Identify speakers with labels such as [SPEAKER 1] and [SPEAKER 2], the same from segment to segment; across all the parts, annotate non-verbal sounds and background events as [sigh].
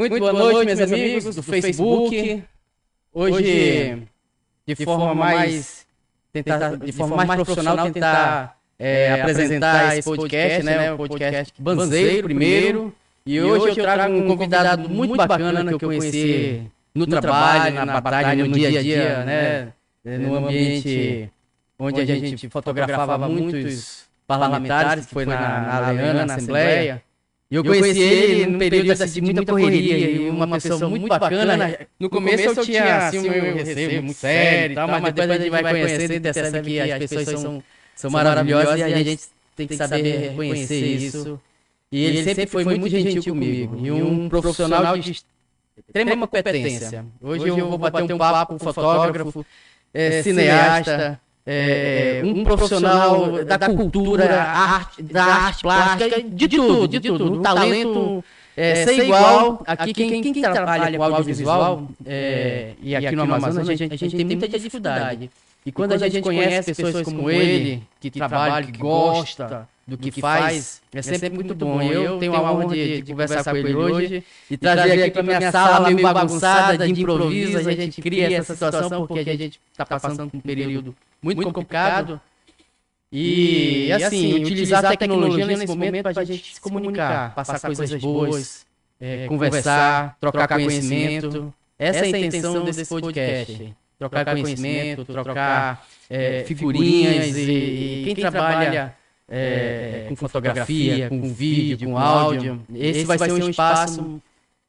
[SPEAKER 1] Muito, boa, boa noite, meus amigos do, do Facebook. Facebook. Hoje, de, de forma mais tentar, de forma mais profissional, tentar é, é apresentar esse podcast, né? O né? podcast Banzeiro primeiro. E hoje, hoje eu trago um convidado muito bacana que eu conheci no trabalho, na batalha, no dia a dia, né? né? É, no ambiente onde a gente fotografava muitos parlamentares, que foi na, na Leana, na Assembleia. E eu, eu conheci ele num período assim, assim de muita correria e uma pessoa muito bacana. Né? No começo eu tinha assim, assim, um receio muito sério e tal, mas depois a gente vai conhecendo e percebe que as pessoas são, são maravilhosas e a gente tem que saber reconhecer isso. E ele sempre foi muito gentil comigo e um profissional de extrema competência. Hoje eu vou bater um papo com um fotógrafo, é, é, cineasta é, é, é, um profissional da, da cultura, arte, da arte plástica, de, de tudo, de tudo. Um talento é, é igual. Aqui, quem, quem trabalha com audiovisual, é, e aqui no Amazonas, a gente, a gente tem muita dificuldade. E quando, e quando a, gente conhece pessoas como ele, que trabalha, que gosta do que, que faz, é sempre, muito bom. Eu tenho a honra de, de conversar com ele hoje e trazer aqui para minha sala meio bagunçada, de improviso, a gente cria essa situação porque a gente está passando um período muito, muito complicado. complicado. E, e, assim, assim utilizar a tecnologia nesse momento para a gente se comunicar, passar, coisas boas, é, é, conversar, trocar conhecimento. Essa é a é intenção desse podcast. Trocar conhecimento, trocar é, é figurinhas e, e quem trabalha é, com fotografia, com vídeo, com áudio, esse vai ser um espaço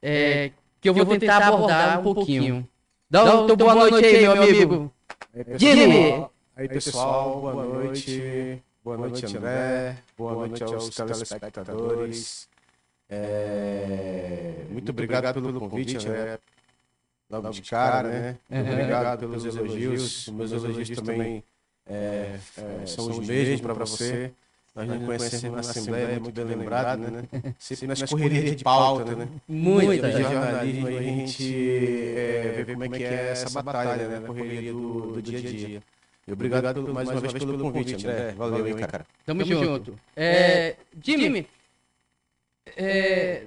[SPEAKER 1] é, que eu vou tentar abordar um pouquinho. Dá um, então, então boa noite aí, meu amigo. Jimmy! Aí, pessoal, boa noite. Boa noite, André. Boa noite aos telespectadores.
[SPEAKER 2] É... Muito, obrigado, pelo convite, André. Logo de cara, né? né? É. Muito obrigado pelos elogios. meus elogios também é, é, é são os mesmos para você. Nós nos conhecemos na Assembleia, muito bem lembrado, né? né? Sempre nas correrias de pauta, né? né? Muita de jornalismo, a gente vê como é que é essa batalha, né? Correria do, do dia a dia. E obrigado, obrigado pelo, mais, mais uma vez, vez pelo, pelo convite, convite André. André. Valeu, Valeu, hein, cara. Tamo, Tamo junto. junto. É, é Jimmy,
[SPEAKER 1] é,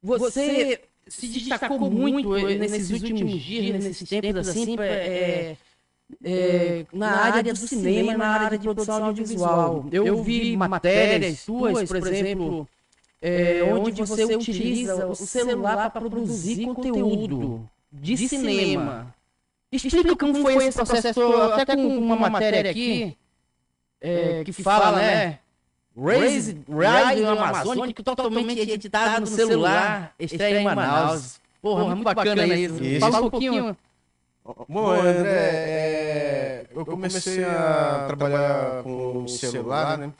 [SPEAKER 1] você se destacou, destacou muito eh, nesses últimos dias, nesses tempos assim, assim é, é, é, é, na, na área do cinema, na área de produção audiovisual. Eu, eu vi matérias suas, por exemplo, é, onde você utiliza o celular para produzir conteúdo de cinema. Explica como foi esse processo, até com uma matéria aqui, é, é que fala, né? né?
[SPEAKER 2] Raise, Rise Amazônico
[SPEAKER 1] totalmente editado no celular, estreia em Manaus. Porra, muito bacana isso. isso. Fala um pouquinho.
[SPEAKER 2] Bom, André, é, eu comecei a trabalhar com o celular, né? né?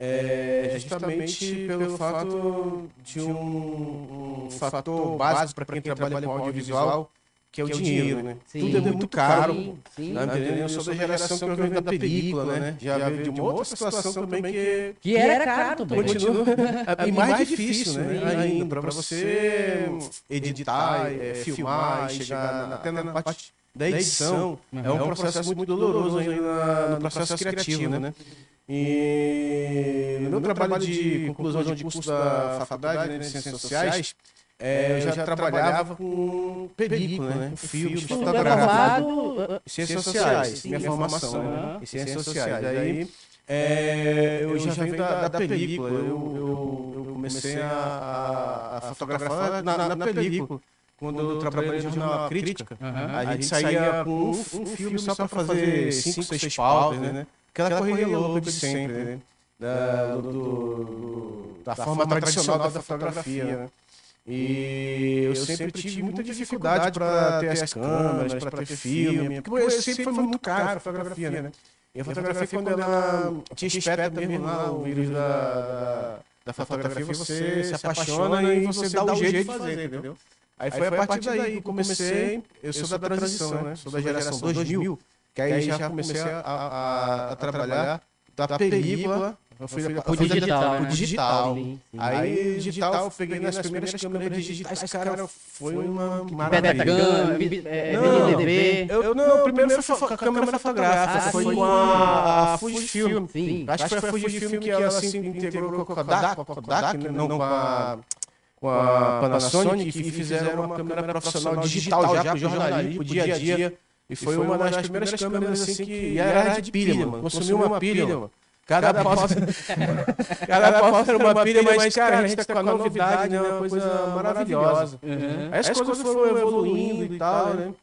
[SPEAKER 2] É, é justamente pelo fato de um, um fator básico para quem trabalha com audiovisual, que é o, que é dinheiro, dinheiro, né? né? Sim. Tudo é, é muito caro. Sim, sim. Não, eu, eu sou da geração que eu venho da película, né? né? Já, já veio de uma outra situação também que... Que era é caro também. Continua. [laughs] e mais difícil, né? né? Ainda, para você editar, é, filmar, chegar na, até na parte da edição. Uhum. É um processo muito doloroso ainda no processo criativo, né? E no meu trabalho de conclusão de curso da faculdade né, de Ciências Sociais... É, é eu já, já trabalhava, trabalhava com película, né? né? Com filmes, fotografado, ciências sociais, minha formação, né? ciências sociais. Daí é, é, eu, eu já, já venho da, da, da película, eu, eu, eu, comecei a, a fotografar na, na, na, película. Quando eu trabalhei no jornal Crítica, uhum. a gente saía com um, um filme só para fazer cinco, seis pautas, né? né? Aquela correria louca de sempre, né? né? Da, é, do, do, da forma tradicional da fotografia, né? E eu, sempre tive muita dificuldade para ter as câmeras, para ter filme, porque sempre foi muito caro a fotografia, né? E a fotografia, quando ela tinha espeta mesmo lá, o vírus da, da, fotografia, você se apaixona e você dá o jeito de fazer, entendeu? Aí foi a partir daí que comecei, eu sou da transição, né? né? Sou da geração 2000, que aí já comecei a, a, a trabalhar da película eu fui, eu fui, eu fui digital, né? digital. Sim, sim. Aí, digital, eu peguei nas primeiras câmeras digitais, cara, foi uma maravilha. Betacam, é, VNDB. Eu, não, primeiro foi com a câmera fotográfica, foi com a Fujifilm. Sim. Acho que foi a Fujifilm que ela assim integrou com a Kodak, com a não com a com a Panasonic que fizeram uma câmera profissional digital já para o jornalismo, dia a dia. E foi uma das primeiras câmeras assim que era de pilha, mano. Consumiu uma pilha, mano. Cada, cada [laughs] cada apóstolo era uma pilha, mas, cara, a gente está com a novidade, né? né? Uma coisa maravilhosa. Uhum. As, As coisas foram evoluindo e tal, né? né?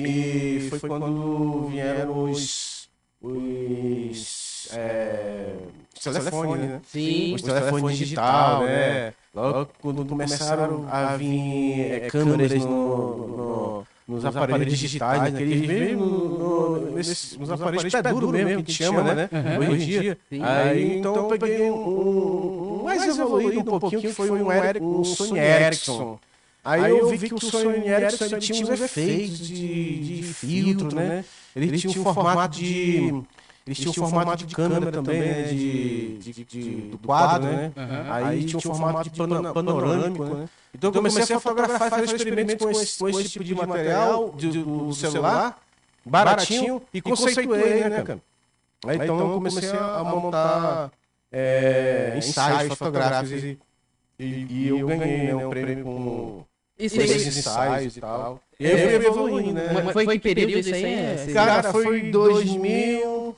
[SPEAKER 2] E foi quando vieram os... os é, telefones, né? né? Sim. Os telefones digital, né? Logo quando começaram a vir é, é câmeras no, no nos, aparelhos, digitais, digitais mesmo, no, no, nos, nos aparelhos pé duro mesmo, que chama, né? né? Uhum. Hoje em dia. Sim. Aí, então, então, eu peguei um, um, mais evoluído um pouquinho, que foi um, Eric, um Sony Ericsson. Aí, eu vi que o Sony Ericsson tinha uns efeitos de, de filtro, né? né? Ele, tinha um formato de eles tinham um formato, formato de câmera, câmera também, né? De, de, de, de, do quadro, né? Uhum. Aí, aí tinha um formato de panorâmico, panorâmico né? né? Então, eu então comecei a fotografar e fazer experimentos com esse, com esse, tipo, tipo de material do, do, celular, baratinho, e conceituei, né, né, cara? Aí, então, então, eu comecei a montar é, é, ensaios fotográficos e, e, e, eu ganhei né, um prêmio com... Isso ensaios e tal. E eu fui é, evoluindo, né? Mas foi que período isso aí? Cara, foi em 2000...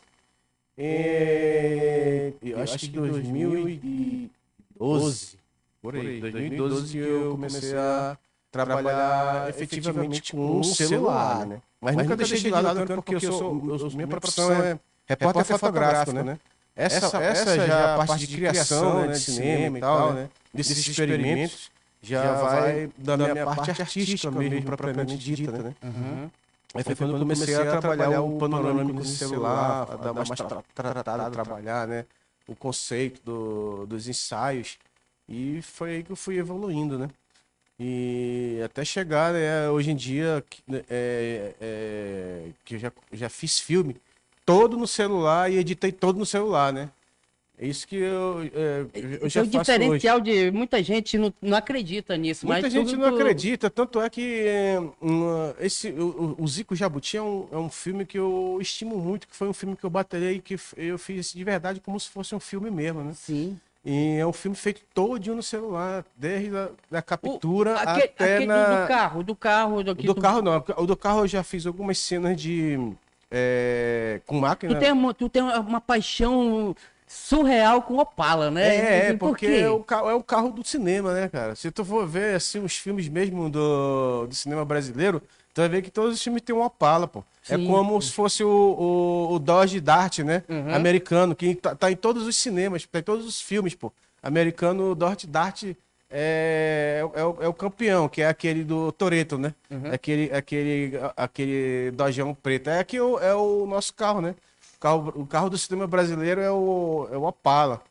[SPEAKER 2] É, eu, acho, acho que 2012. Por aí, 2012 que eu comecei a trabalhar efetivamente com um celular, né? né? Mas, nunca deixei de lado, porque eu sou, eu, minha profissão é, é repórter fotográfico, né? né? Essa, essa já é é a parte de criação, né, né, de cinema e tal, né? Desses experimentos já vai da minha parte artística mesmo, propriamente dita, né? Uhum. Aí foi quando eu comecei a trabalhar o panorâmico do celular, a dar mais tra tratada, trabalhar, né? O conceito do, dos ensaios. E foi aí que eu fui evoluindo, né? E até chegar, né, hoje em dia, né, é, é, que eu já, já fiz filme todo no celular e editei todo no celular, né? É isso que eu, é, eu, eu já é o diferencial
[SPEAKER 1] de muita gente não, não acredita nisso. Muita gente tudo... não acredita,
[SPEAKER 2] tanto é que é, esse, o, o, Zico Jabuti é um, é um filme que eu estimo muito, que foi um filme que eu baterei, que eu fiz de verdade como se fosse um filme mesmo, né? Sim. E é um filme feito todinho no celular, desde a da captura o, aquele, até aquele na... do carro, do carro... Do, do, carro não, o do carro eu já fiz algumas cenas de... É, com máquina. Tu tem, uma,
[SPEAKER 1] tu tem uma paixão surreal com Opala, né? É, é porque é, o carro,
[SPEAKER 2] é o carro do cinema, né, cara? Se tu for ver, assim, os filmes mesmo do, do cinema brasileiro, tu vai ver que todos os filmes têm um Opala, pô. É Sim. É como se fosse o, o, o Dodge Dart, né? Uhum. Americano, que tá, tá, em todos os cinemas, tá em todos os filmes, pô. Americano, o Dodge Dart... É, é, é, o, é, o, campeão, que é aquele do Toreto, né? Uhum. Aquele, aquele, aquele Dodgeão preto. É, aqui é o nosso carro, né? carro, o carro do sistema brasileiro é o, é o Opala.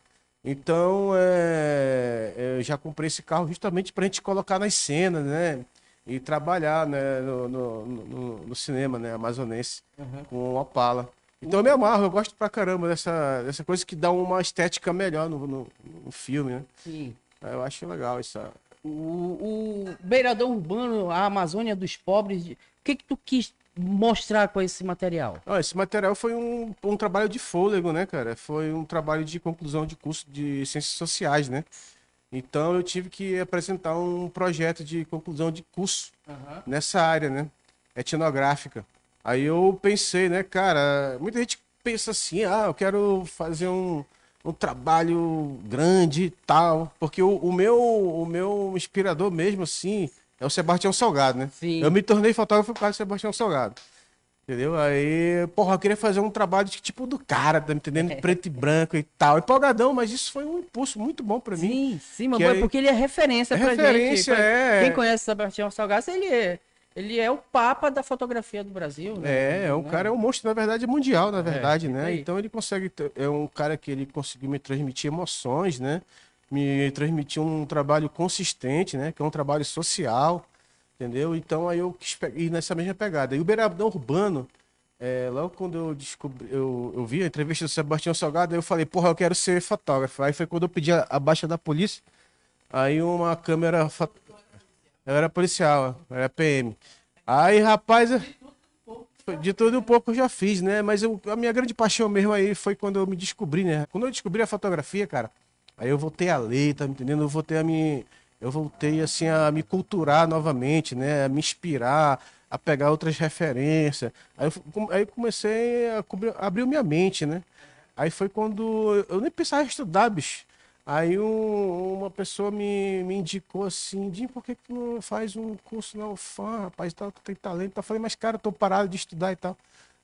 [SPEAKER 2] Então, é, é eu já comprei esse carro justamente para a gente colocar nas cenas, né? E trabalhar né, no, no, no, no cinema né, amazonense uhum. com o Opala. Então eu me amarro, eu gosto pra caramba dessa, dessa coisa que dá uma estética melhor no, no, no filme, né? Sim. Eu acho legal isso O, o beirador urbano, a Amazônia dos
[SPEAKER 1] pobres, o que que tu quis mostrar com esse material?
[SPEAKER 2] Ah, esse material foi um, um trabalho de fôlego, né, cara? Foi um trabalho de conclusão de curso de ciências sociais, né? Então eu tive que apresentar um projeto de conclusão de curso uhum. nessa área, né? Etnográfica. Aí eu pensei, né, cara, muita gente pensa assim, ah, eu quero fazer um, um trabalho grande e tal, porque o, o meu o meu inspirador mesmo assim, é o Sebastião Salgado, né? Sim. Eu me tornei fotógrafo por causa do Sebastião Salgado. Entendeu? Aí, porra, eu queria fazer um trabalho de tipo do cara, tá me entendendo? [laughs] Preto e branco e tal. Empolgadão, mas isso foi um impulso muito bom pra mim. Sim, sim, mano. É aí... porque
[SPEAKER 1] ele é referência, é referência pra referência, gente. É... Quem conhece o Sebastião Salgado, ele é, ele é o papa da fotografia do Brasil, né? É, o é né? cara é um
[SPEAKER 2] monstro, na verdade, mundial, na verdade, é, né? Então ele consegue, é um cara que ele conseguiu me transmitir emoções, né? me transmitiu um trabalho consistente, né? Que é um trabalho social, entendeu? Então aí eu quis ir nessa mesma pegada. E o Beirabão Urbano, é, logo quando eu descobri, eu, eu vi a entrevista do Sebastião Salgado, eu falei, porra, eu quero ser fotógrafo. Aí foi quando eu pedi a, a baixa da polícia, aí uma câmera. Eu era policial, era PM. Aí, rapaz, de tudo um pouco eu já fiz, né? Mas eu, a minha grande paixão mesmo aí foi quando eu me descobri, né? Quando eu descobri a fotografia, cara, Aí eu voltei a ler, tá me entendendo? Eu voltei a me. Eu voltei assim a me culturar novamente, né? A me inspirar, a pegar outras referências. Aí, eu, aí comecei a cobrir, abriu minha mente, né? Aí foi quando eu nem pensava em estudar, bicho. Aí um, uma pessoa me, me indicou assim, Dim, por que, que tu não faz um curso na UFAM, rapaz, tal, tu tem talento, Eu falei, mas cara, eu tô parado de estudar e tal.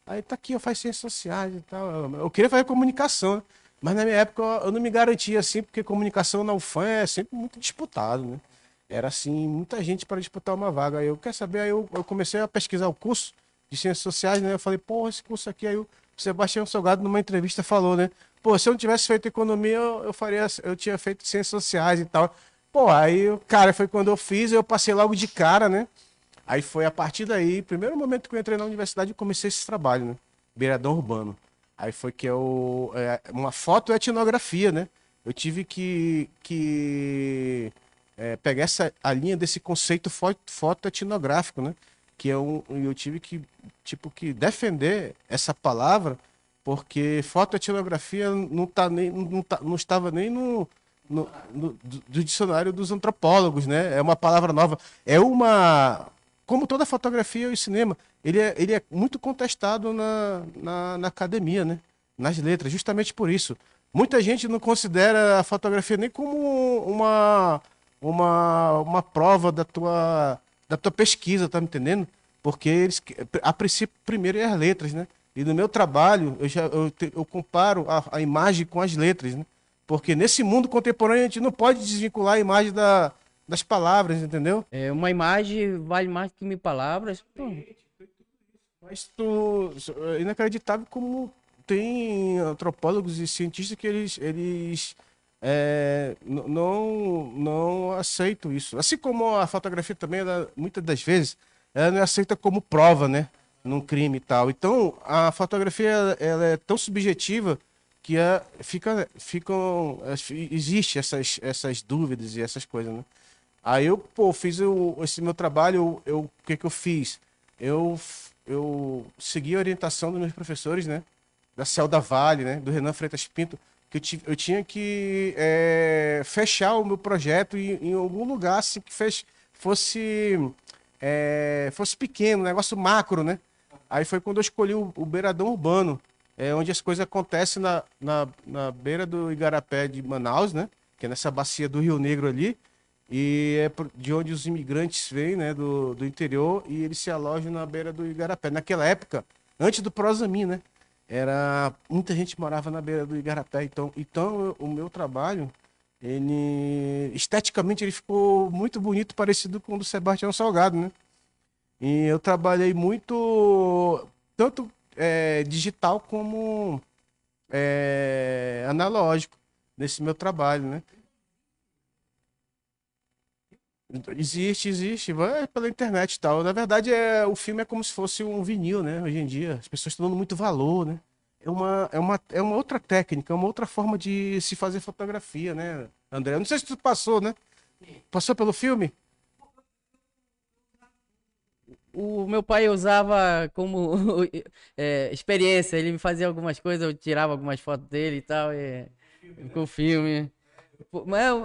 [SPEAKER 2] Aí tá aqui, eu faço ciências sociais e tal. Eu queria fazer comunicação, né? Mas na minha época eu não me garantia assim, porque comunicação na UFAM é sempre muito disputado, né? Era assim, muita gente para disputar uma vaga. Aí eu, quer saber, aí eu, eu, comecei a pesquisar o curso de Ciências Sociais, né? Eu falei, pô, esse curso aqui, aí o Sebastião Salgado numa entrevista falou, né? Pô, se eu não tivesse feito economia, eu, eu faria, eu tinha feito Ciências Sociais e tal. Pô, aí, cara, foi quando eu fiz, eu passei logo de cara, né? Aí foi a partir daí, primeiro momento que eu entrei na universidade, eu comecei esse trabalho, né? beiradão urbano. Aí foi que eu. É, uma foto é etnografia, né? Eu tive que, que é, pegar essa, a linha desse conceito foto, etnográfico, né? Que eu, eu tive que, tipo, que defender essa palavra, porque foto etnografia não, tá nem, não, tá, não estava nem no, no, no, do dicionário dos antropólogos, né? É uma palavra nova. É uma como toda fotografia e o cinema, ele é, ele é muito contestado na, na, na, academia, né? nas letras, justamente por isso. Muita gente não considera a fotografia nem como uma, uma, uma prova da tua, da tua pesquisa, tá me entendendo? Porque eles, a princípio, primeiro é as letras, né? E no meu trabalho, eu, já, eu, eu comparo a, a imagem com as letras, né? Porque nesse mundo contemporâneo a gente não pode desvincular a imagem da, das palavras, entendeu? É, uma imagem vale mais que mil palavras. Mas tu. É inacreditável como tem antropólogos e cientistas que eles. eles é, não, não aceitam isso. Assim como a fotografia também, ela, muitas das vezes, ela não é aceita como prova, né? Num crime e tal. Então, a fotografia ela é tão subjetiva que é, fica, ficam, existe essas, essas dúvidas e essas coisas, né? Aí eu, pô, fiz o, esse meu trabalho, eu, o que que eu fiz? Eu, eu segui a orientação dos meus professores, né? Da Celda Vale, né? Do Renan Freitas Pinto, que eu, tive, eu tinha que é, fechar o meu projeto em, em algum lugar, assim, que fez, fosse, é, fosse pequeno, negócio macro, né? Aí foi quando eu escolhi o, o Beiradão Urbano, é, onde as coisas acontecem na, na, na beira do Igarapé de Manaus, né? Que é nessa bacia do Rio Negro ali e é de onde os imigrantes vêm, né? Do, do interior, e eles se alojam na beira do Igarapé. Naquela época, antes do Prosamin, né? Era, muita gente morava na beira do Igarapé. Então, então o meu trabalho, ele esteticamente ele ficou muito bonito, parecido com o do Sebastião Salgado, né? E eu trabalhei muito, tanto é, digital como é, analógico, nesse meu trabalho, né? Existe, existe. Vai é pela internet e tal. Na verdade, é, o filme é como se fosse um vinil, né? Hoje em dia. As pessoas estão dando muito valor, né? É uma, é, uma, é uma outra técnica, é uma outra forma de se fazer fotografia, né, André? Eu não sei se tu passou, né? Passou pelo filme? O
[SPEAKER 1] meu pai usava como [laughs] é, experiência. Ele me fazia algumas coisas, eu tirava algumas fotos dele e tal. E o filme.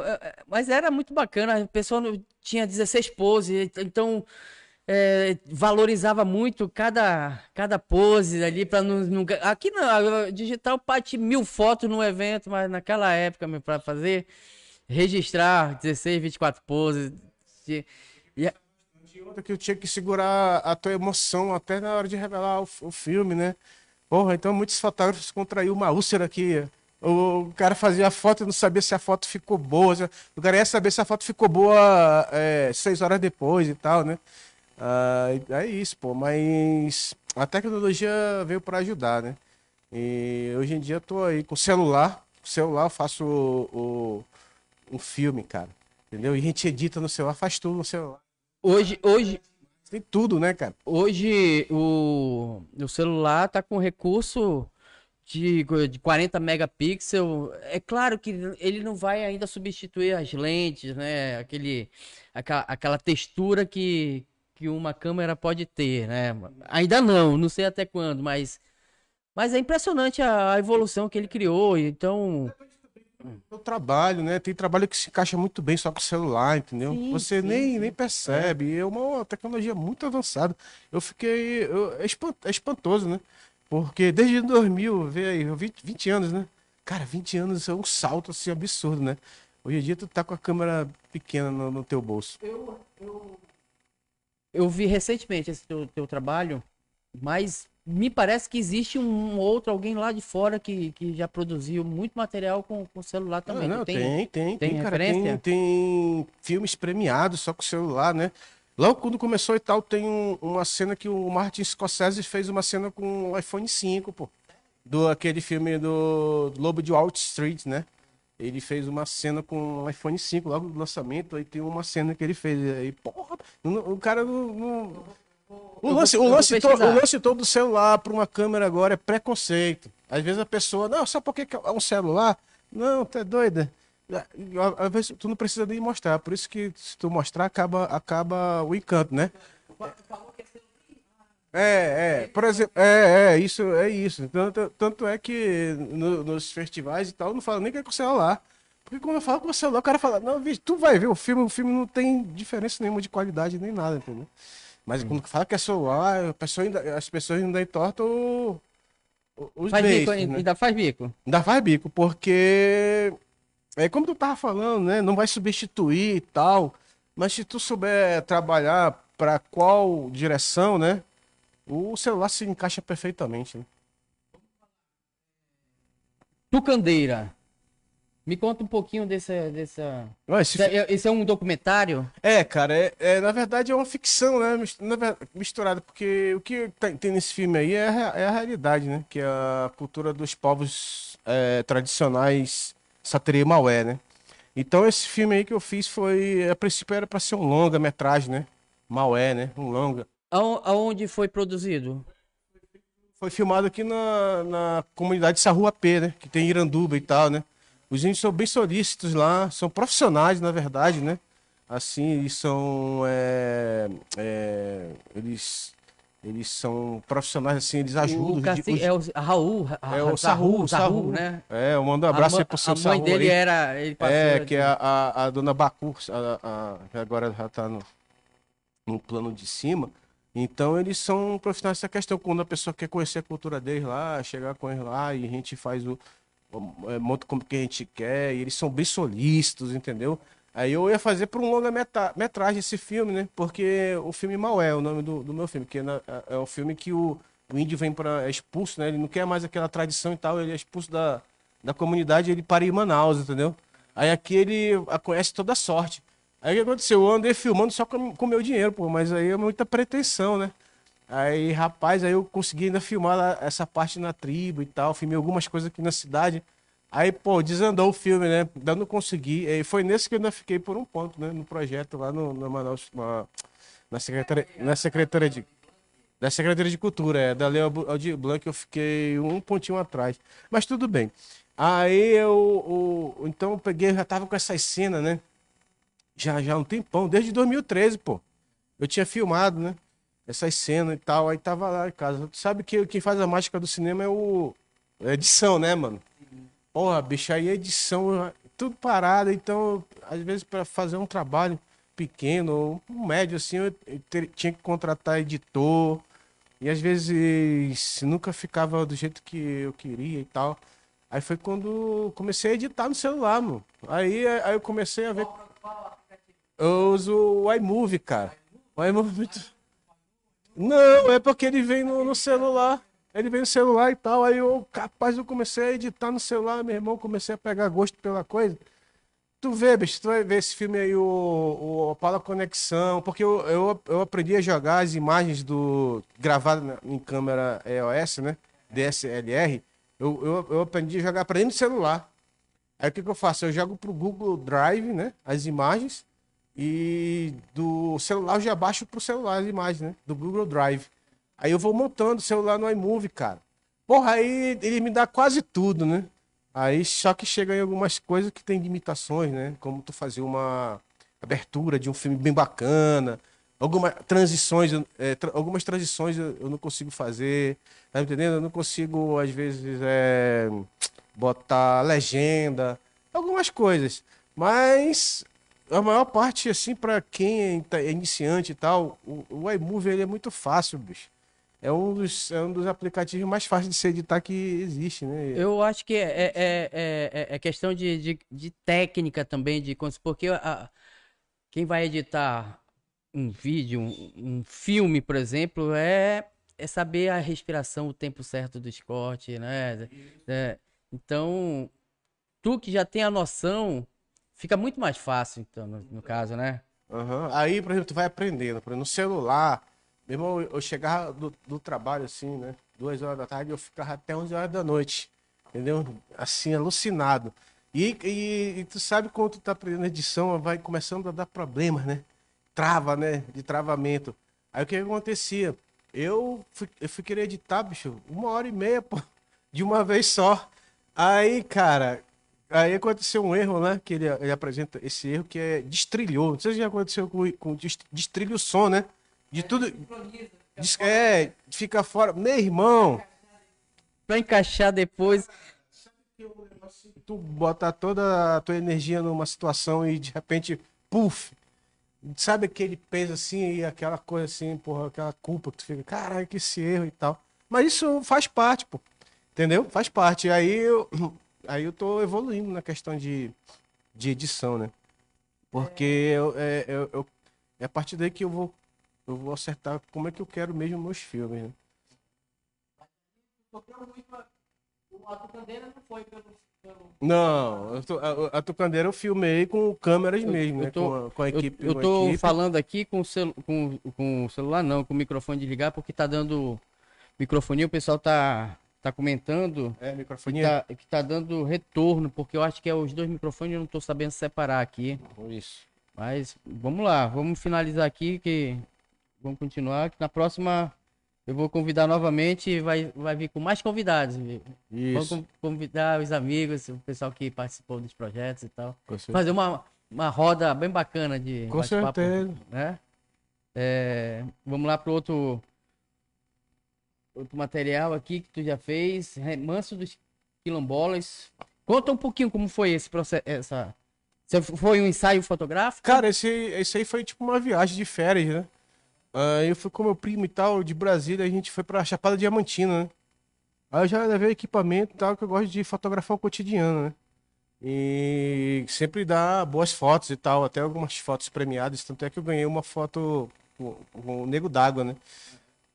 [SPEAKER 1] Eh, mas era muito bacana, a pessoa tinha 16 poses, então é, valorizava muito cada, cada pose ali para não, não, Aqui não, digital parte mil fotos no evento, mas naquela época, meu, para fazer, registrar
[SPEAKER 2] 16, 24 poses. De, e, outra que eu tinha que segurar a tua emoção até na hora de revelar o, o filme, né? Porra, então muitos fotógrafos contraíram uma úlcera aqui. O cara fazia a foto e não sabia se a foto ficou boa. O cara ia saber se a foto ficou boa é, seis horas depois e tal, né? Ah, é isso, pô. Mas a tecnologia veio para ajudar, né? E hoje em dia eu tô aí com o celular. Com o celular eu faço o, o, um filme, cara. Entendeu? E a gente edita no celular, faz tudo no celular. Hoje, hoje, tem tudo, né, cara?
[SPEAKER 1] Hoje o, o celular tá com recurso de, de 40 megapixels, é claro que ele não vai ainda substituir as lentes, né? Aquele, aquela, aquela textura que, que uma câmera pode ter, né? Ainda não, não sei até quando, mas, mas é impressionante a, a
[SPEAKER 2] evolução que ele criou, então... O trabalho, né? Tem trabalho que se encaixa muito bem só com o celular, entendeu? Sim, Você sim, nem, sim. nem percebe. É. uma tecnologia muito avançada. Eu fiquei. Eu, é, é espantoso, né? Porque desde 2000, vê aí, 20, 20 anos, né? Cara, 20 anos é um salto assim absurdo, né? Hoje em dia tu tá com a câmera pequena no, no teu bolso. Eu, eu, eu vi recentemente esse
[SPEAKER 1] teu, teu trabalho, mas me parece que existe um outro, alguém lá de fora que, que já produziu muito material com, com celular ah, também. Ah, não, tem, tem, tem, tem, tem, cara, tem,
[SPEAKER 2] tem, filmes premiados só com celular, né? Logo quando começou e tal, tem um, uma cena que o Martin Scorsese fez uma cena com o iPhone 5, pô. Do aquele filme do Lobo de Wall Street, né? Ele fez uma cena com o iPhone 5 logo do lançamento, aí tem uma cena que ele fez. Aí, porra, o cara não. não... O, lance, vou, o, lance todo, o lance todo do celular para uma câmera agora é preconceito. Às vezes a pessoa, não, sabe por que é um celular? Não, tá doida. É, às vezes tu não precisa nem mostrar, por isso que se tu mostrar, acaba, acaba o encanto, né? É, é, por exemplo, é, é, isso, é isso. Tanto, tanto é que no, nos festivais e tal, não fala nem que é com o celular. Porque quando eu falo com o celular, o cara fala, não, bicho, tu vai ver o filme, o filme não tem diferença nenhuma de qualidade nem nada, entendeu? Mas hum. quando uhum. fala que é celular, pessoa ainda, as pessoas ainda entortam os faz beijos, bico, né? Ainda faz bico. Ainda faz bico, porque é como tu tava falando, né? Não vai substituir e tal. Mas se tu souber trabalhar para qual direção, né? O celular se encaixa perfeitamente. Né? Tucandeira.
[SPEAKER 1] Me conta um pouquinho dessa. desse. esse... esse... é um documentário?
[SPEAKER 2] É, cara. É, é, na verdade é uma ficção, né? Misturada. Porque o que tá, tem nesse filme aí é, a, é a realidade, né? Que é a cultura dos povos é, tradicionais Satirei Maué, né? Então esse filme aí que eu fiz foi. A princípio era para ser um longa-metragem, né? Maué, né? Um longa. Aonde foi produzido? Foi filmado aqui na, na comunidade Sarruapê, né? Que tem Iranduba e tal, né? Os índios são bem solícitos lá, são profissionais, na verdade, né? Assim, eles são. É, é, eles eles são profissionais, assim, eles ajudam. O cacique, os, é
[SPEAKER 1] o Raul, a, é o Sarru, Sarru, Sarru, né?
[SPEAKER 2] né? É, eu mando um abraço a, aí pro seu Sarru. A mãe dele aí. era... Ele é, que de... É a, a, a, dona Bacur, a, a, agora já tá no, no plano de cima. Então, eles são profissionais essa questão. Quando a pessoa quer conhecer a cultura deles lá, chegar com eles lá e a gente faz o... É, monta como que a gente quer. E eles são bem solícitos, entendeu? Aí eu ia fazer por um longa metragem esse filme, né? Porque o filme mal é o nome do, do meu filme, que é, o é, é filme que o, o índio vem para é expulso, né? Ele não quer mais aquela tradição e tal, ele é expulso da, da comunidade, ele para em Manaus, entendeu? Aí aqui ele conhece toda a sorte. Aí o que aconteceu? Eu andei filmando só com o meu dinheiro, pô, mas aí é muita pretensão, né? Aí, rapaz, aí eu consegui ainda filmar essa parte na tribo e tal, filmei algumas coisas aqui na cidade. Aí, pô, desandou o filme, né? Ainda não consegui. E foi nesse que eu ainda fiquei por um ponto, né? No projeto lá no, no Manaus, na, na, secretaria, na secretaria de. Da Secretaria de Cultura, é, da Leo Aldir Blanc, eu fiquei um pontinho atrás. Mas tudo bem. Aí eu. então eu peguei, já tava com essas cenas, né? Já, já um tempão, desde 2013, pô. Eu tinha filmado, né? Essas cenas e tal. Aí tava lá em casa. Tu sabe que quem faz a mágica do cinema é o. É edição, né, mano? Porra, bicho, aí edição, tudo parado. Então, às vezes, para fazer um trabalho pequeno, um médio, assim, eu, ter, tinha que contratar editor. E às vezes nunca ficava do jeito que eu queria e tal. Aí foi quando comecei a editar no celular, mano. Aí, aí eu comecei a ver. Eu uso o iMovie, cara. O iMovie. É Não, é porque ele vem no, no celular. Ele veio no celular e tal, aí eu, capaz, eu comecei a editar no celular, meu irmão, comecei a pegar gosto pela coisa. Tu vê, bicho, tu vai ver esse filme aí, o, o Apollo Conexão, porque eu, eu, eu aprendi a jogar as imagens do gravadas em câmera EOS, né? DSLR. Eu, eu, eu aprendi a jogar para ele no celular. Aí o que, que eu faço? Eu jogo pro Google Drive, né? As imagens. E do celular eu já baixo pro celular as imagens, né? Do Google Drive. Aí eu vou montando o celular no iMovie, cara. Porra, aí ele me dá quase tudo, né? Aí só que chega em algumas coisas que tem limitações, né? Como tu fazer uma abertura de um filme bem bacana, algumas transições, é, tra algumas transições eu, não consigo fazer, tá entendendo? Eu não consigo, às vezes, é, botar legenda, algumas coisas. Mas a maior parte, assim, para quem é, é iniciante e tal, o, o iMovie ele é muito fácil, bicho é um dos, é um dos aplicativos mais fáceis de se editar que existe, né? Eu
[SPEAKER 1] acho que é, é, é, é, é questão de, de, de, técnica também, de porque a, quem vai editar um vídeo, um, um filme, por exemplo, é, é saber a respiração, o tempo certo do esporte, né? É, então, tu que já tem a noção, fica muito mais fácil, então, no,
[SPEAKER 2] no caso, né? Uhum. Aí, por exemplo, tu vai aprendendo, por exemplo, no celular meu irmão, eu chegava do, do trabalho, assim, né? Duas horas da tarde, eu ficava até 11 horas da noite, entendeu? Assim, alucinado. E, e, e tu sabe quando tu tá aprendendo edição, vai começando a dar problemas, né? Trava, né? De travamento. Aí o que acontecia? Eu fui, eu fui querer editar, bicho, uma hora e meia, pô, [laughs] de uma vez só. Aí, cara, aí aconteceu um erro, né? Que ele, ele apresenta esse erro que é destrilhou. Não sei se já aconteceu com, com destrilho som, né? de tudo. Diz, é, fica fora. Meu irmão. Pra encaixar depois. Tu botar toda a tua energia numa situação e de repente, puf! Sabe aquele peso assim e aquela coisa assim, porra, aquela culpa que tu fica, caralho, que esse erro e tal. Mas isso faz parte, pô. Entendeu? Faz parte. Aí eu, [clears throat] aí eu tô evoluindo na questão de, de edição, né? Porque é... eu, é, eu, eu, é a partir daí que eu vou eu vou acertar como é que eu quero mesmo meus filmes. Né?
[SPEAKER 1] A não foi
[SPEAKER 2] Não, tô, a, a Tucandeira eu filmei com câmeras eu, mesmo, eu né? com, a, com a equipe. Eu, eu tô equipe. falando
[SPEAKER 1] aqui com, celu, com, com o celular, não, com o microfone desligado, porque tá dando microfone o pessoal tá, tá comentando. É, microfonia. Que tá, que tá dando retorno, porque eu acho que é os dois microfones, eu não tô sabendo separar aqui. Isso. Mas vamos lá, vamos finalizar aqui que Vamos continuar. Na próxima eu vou convidar novamente e vai, vai vir com mais convidados. Isso. Vamos convidar os amigos, o pessoal que participou dos projetos e tal. Fazer uma, uma roda bem bacana de Com certeza. Né? É, vamos lá para outro, outro material aqui que tu já fez. Remanso dos
[SPEAKER 2] Quilombolas. Conta um pouquinho como foi esse processo, essa... Foi um ensaio fotográfico? Cara, esse, esse aí foi tipo uma viagem de férias, né? Aí eu fui com meu primo e tal, de Brasília, a gente foi pra Chapada Diamantina, né? Aí eu já levei equipamento e tal, que eu gosto de fotografar o cotidiano, né? E sempre dá boas fotos e tal, até algumas fotos premiadas, tanto é que eu ganhei uma foto com, o Nego d'Água, né?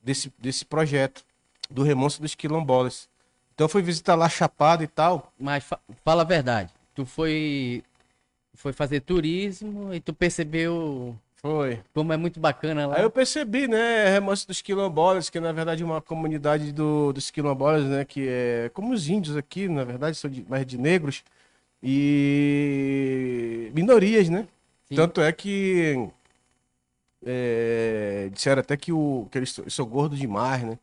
[SPEAKER 2] Desse, desse projeto, do remanso dos quilombolas. Então eu fui visitar lá Chapada e tal. Mas fa fala a verdade, tu foi, foi fazer turismo
[SPEAKER 1] e tu percebeu foi. Como é muito bacana lá. Aí eu
[SPEAKER 2] percebi, né, é remanso dos quilombolas, que é, na verdade é uma comunidade do, dos quilombolas, né, que é como os índios aqui, na verdade, são de, mais de negros e minorias, né? Sim. Tanto é que é, disseram até que, o, que eles, são gordos demais, né?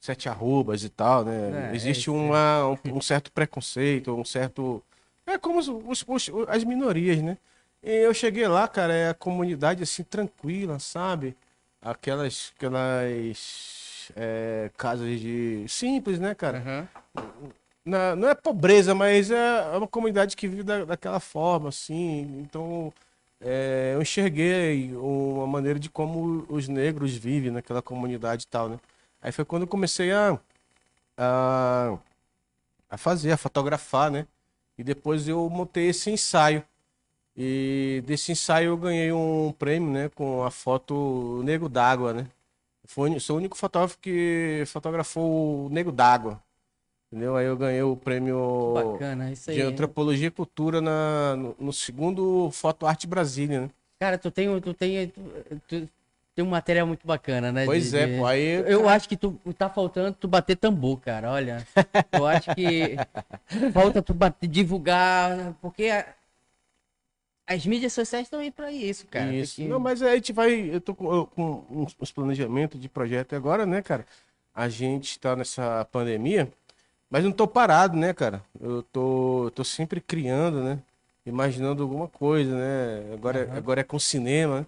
[SPEAKER 2] Sete arrobas e tal, né? É, Existe é uma, um, um, certo preconceito, um certo... É como os, os, as minorias, né? E eu cheguei lá, cara, é a comunidade assim, tranquila, sabe? Aquelas, aquelas é, casas de. simples, né, cara? Uhum. Na, não é pobreza, mas é, é uma comunidade que vive da, daquela forma, assim. Então, é, eu enxerguei uma maneira de como os negros vivem naquela comunidade e tal, né? Aí foi quando eu comecei a, a, a fazer, a fotografar, né? E depois eu montei esse ensaio e desse ensaio eu ganhei um prêmio, né? Com a foto Negro d'Água, né? Foi, sou o único fotógrafo que fotografou o Negro d'Água. Entendeu? Aí eu ganhei o prêmio Bacana, de Antropologia e Cultura na, no, no segundo Foto Arte Brasília, né?
[SPEAKER 1] Cara, tu tem, tu tem, tu tem um material muito bacana, né? Pois de, é, pô. Aí, eu cara... acho que tu tá faltando tu bater tambor, cara. Olha, eu acho que [laughs] falta tu bater, divulgar, porque as mídias sociais estão aí para isso, cara. Isso. Que... Não, mas
[SPEAKER 2] a gente vai. Eu tô com, com uns, uns planejamentos de projeto agora, né, cara? A gente tá nessa pandemia, mas não tô parado, né, cara? Eu tô, tô sempre criando, né? Imaginando alguma coisa, né? Agora, uhum. agora é com cinema, né?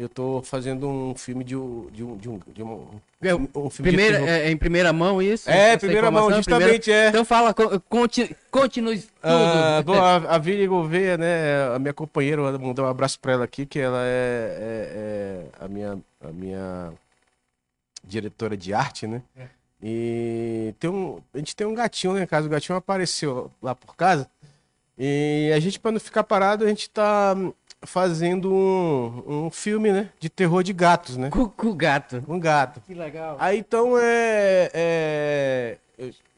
[SPEAKER 2] Eu tô fazendo um filme de, de, um, de, um, de um, um, é, um filme primeira, de... é, em primeira mão isso? É, primeira mão, justamente primeira...
[SPEAKER 1] é. Então fala, conte,
[SPEAKER 2] continue tudo. Ah, bom, a, a Vini Gouveia, né, a minha companheira, vou mandar um abraço para ela aqui, que ela é, é, é, a, minha, a minha diretora de arte, né? É. E tem um, a gente tem um gatinho né em casa, o gatinho apareceu lá por casa. E a gente, para não ficar parado, a gente tá fazendo um, um filme, né? De terror de gatos, né? Com, com gato. Com gato. Que legal. Aí então é. é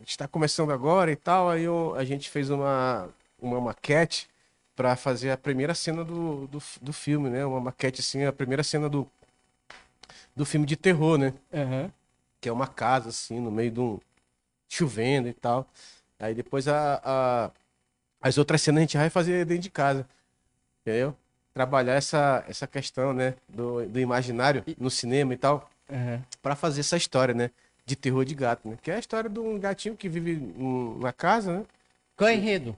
[SPEAKER 2] está começando agora e tal, aí eu, a gente fez uma, uma maquete para fazer a primeira cena do, do, do, filme, né? Uma maquete assim, a primeira cena do, do filme de terror, né? Uhum. Que é uma casa assim, no meio de um chovendo e tal. Aí depois a, a as outras cenas a gente vai fazer dentro de casa. Entendeu? trabalhar essa, essa questão, né, do, do imaginário no cinema e tal, uhum. para fazer essa história, né, de terror de gato, né, que é a história de um gatinho que vive na casa, né? Qual enredo?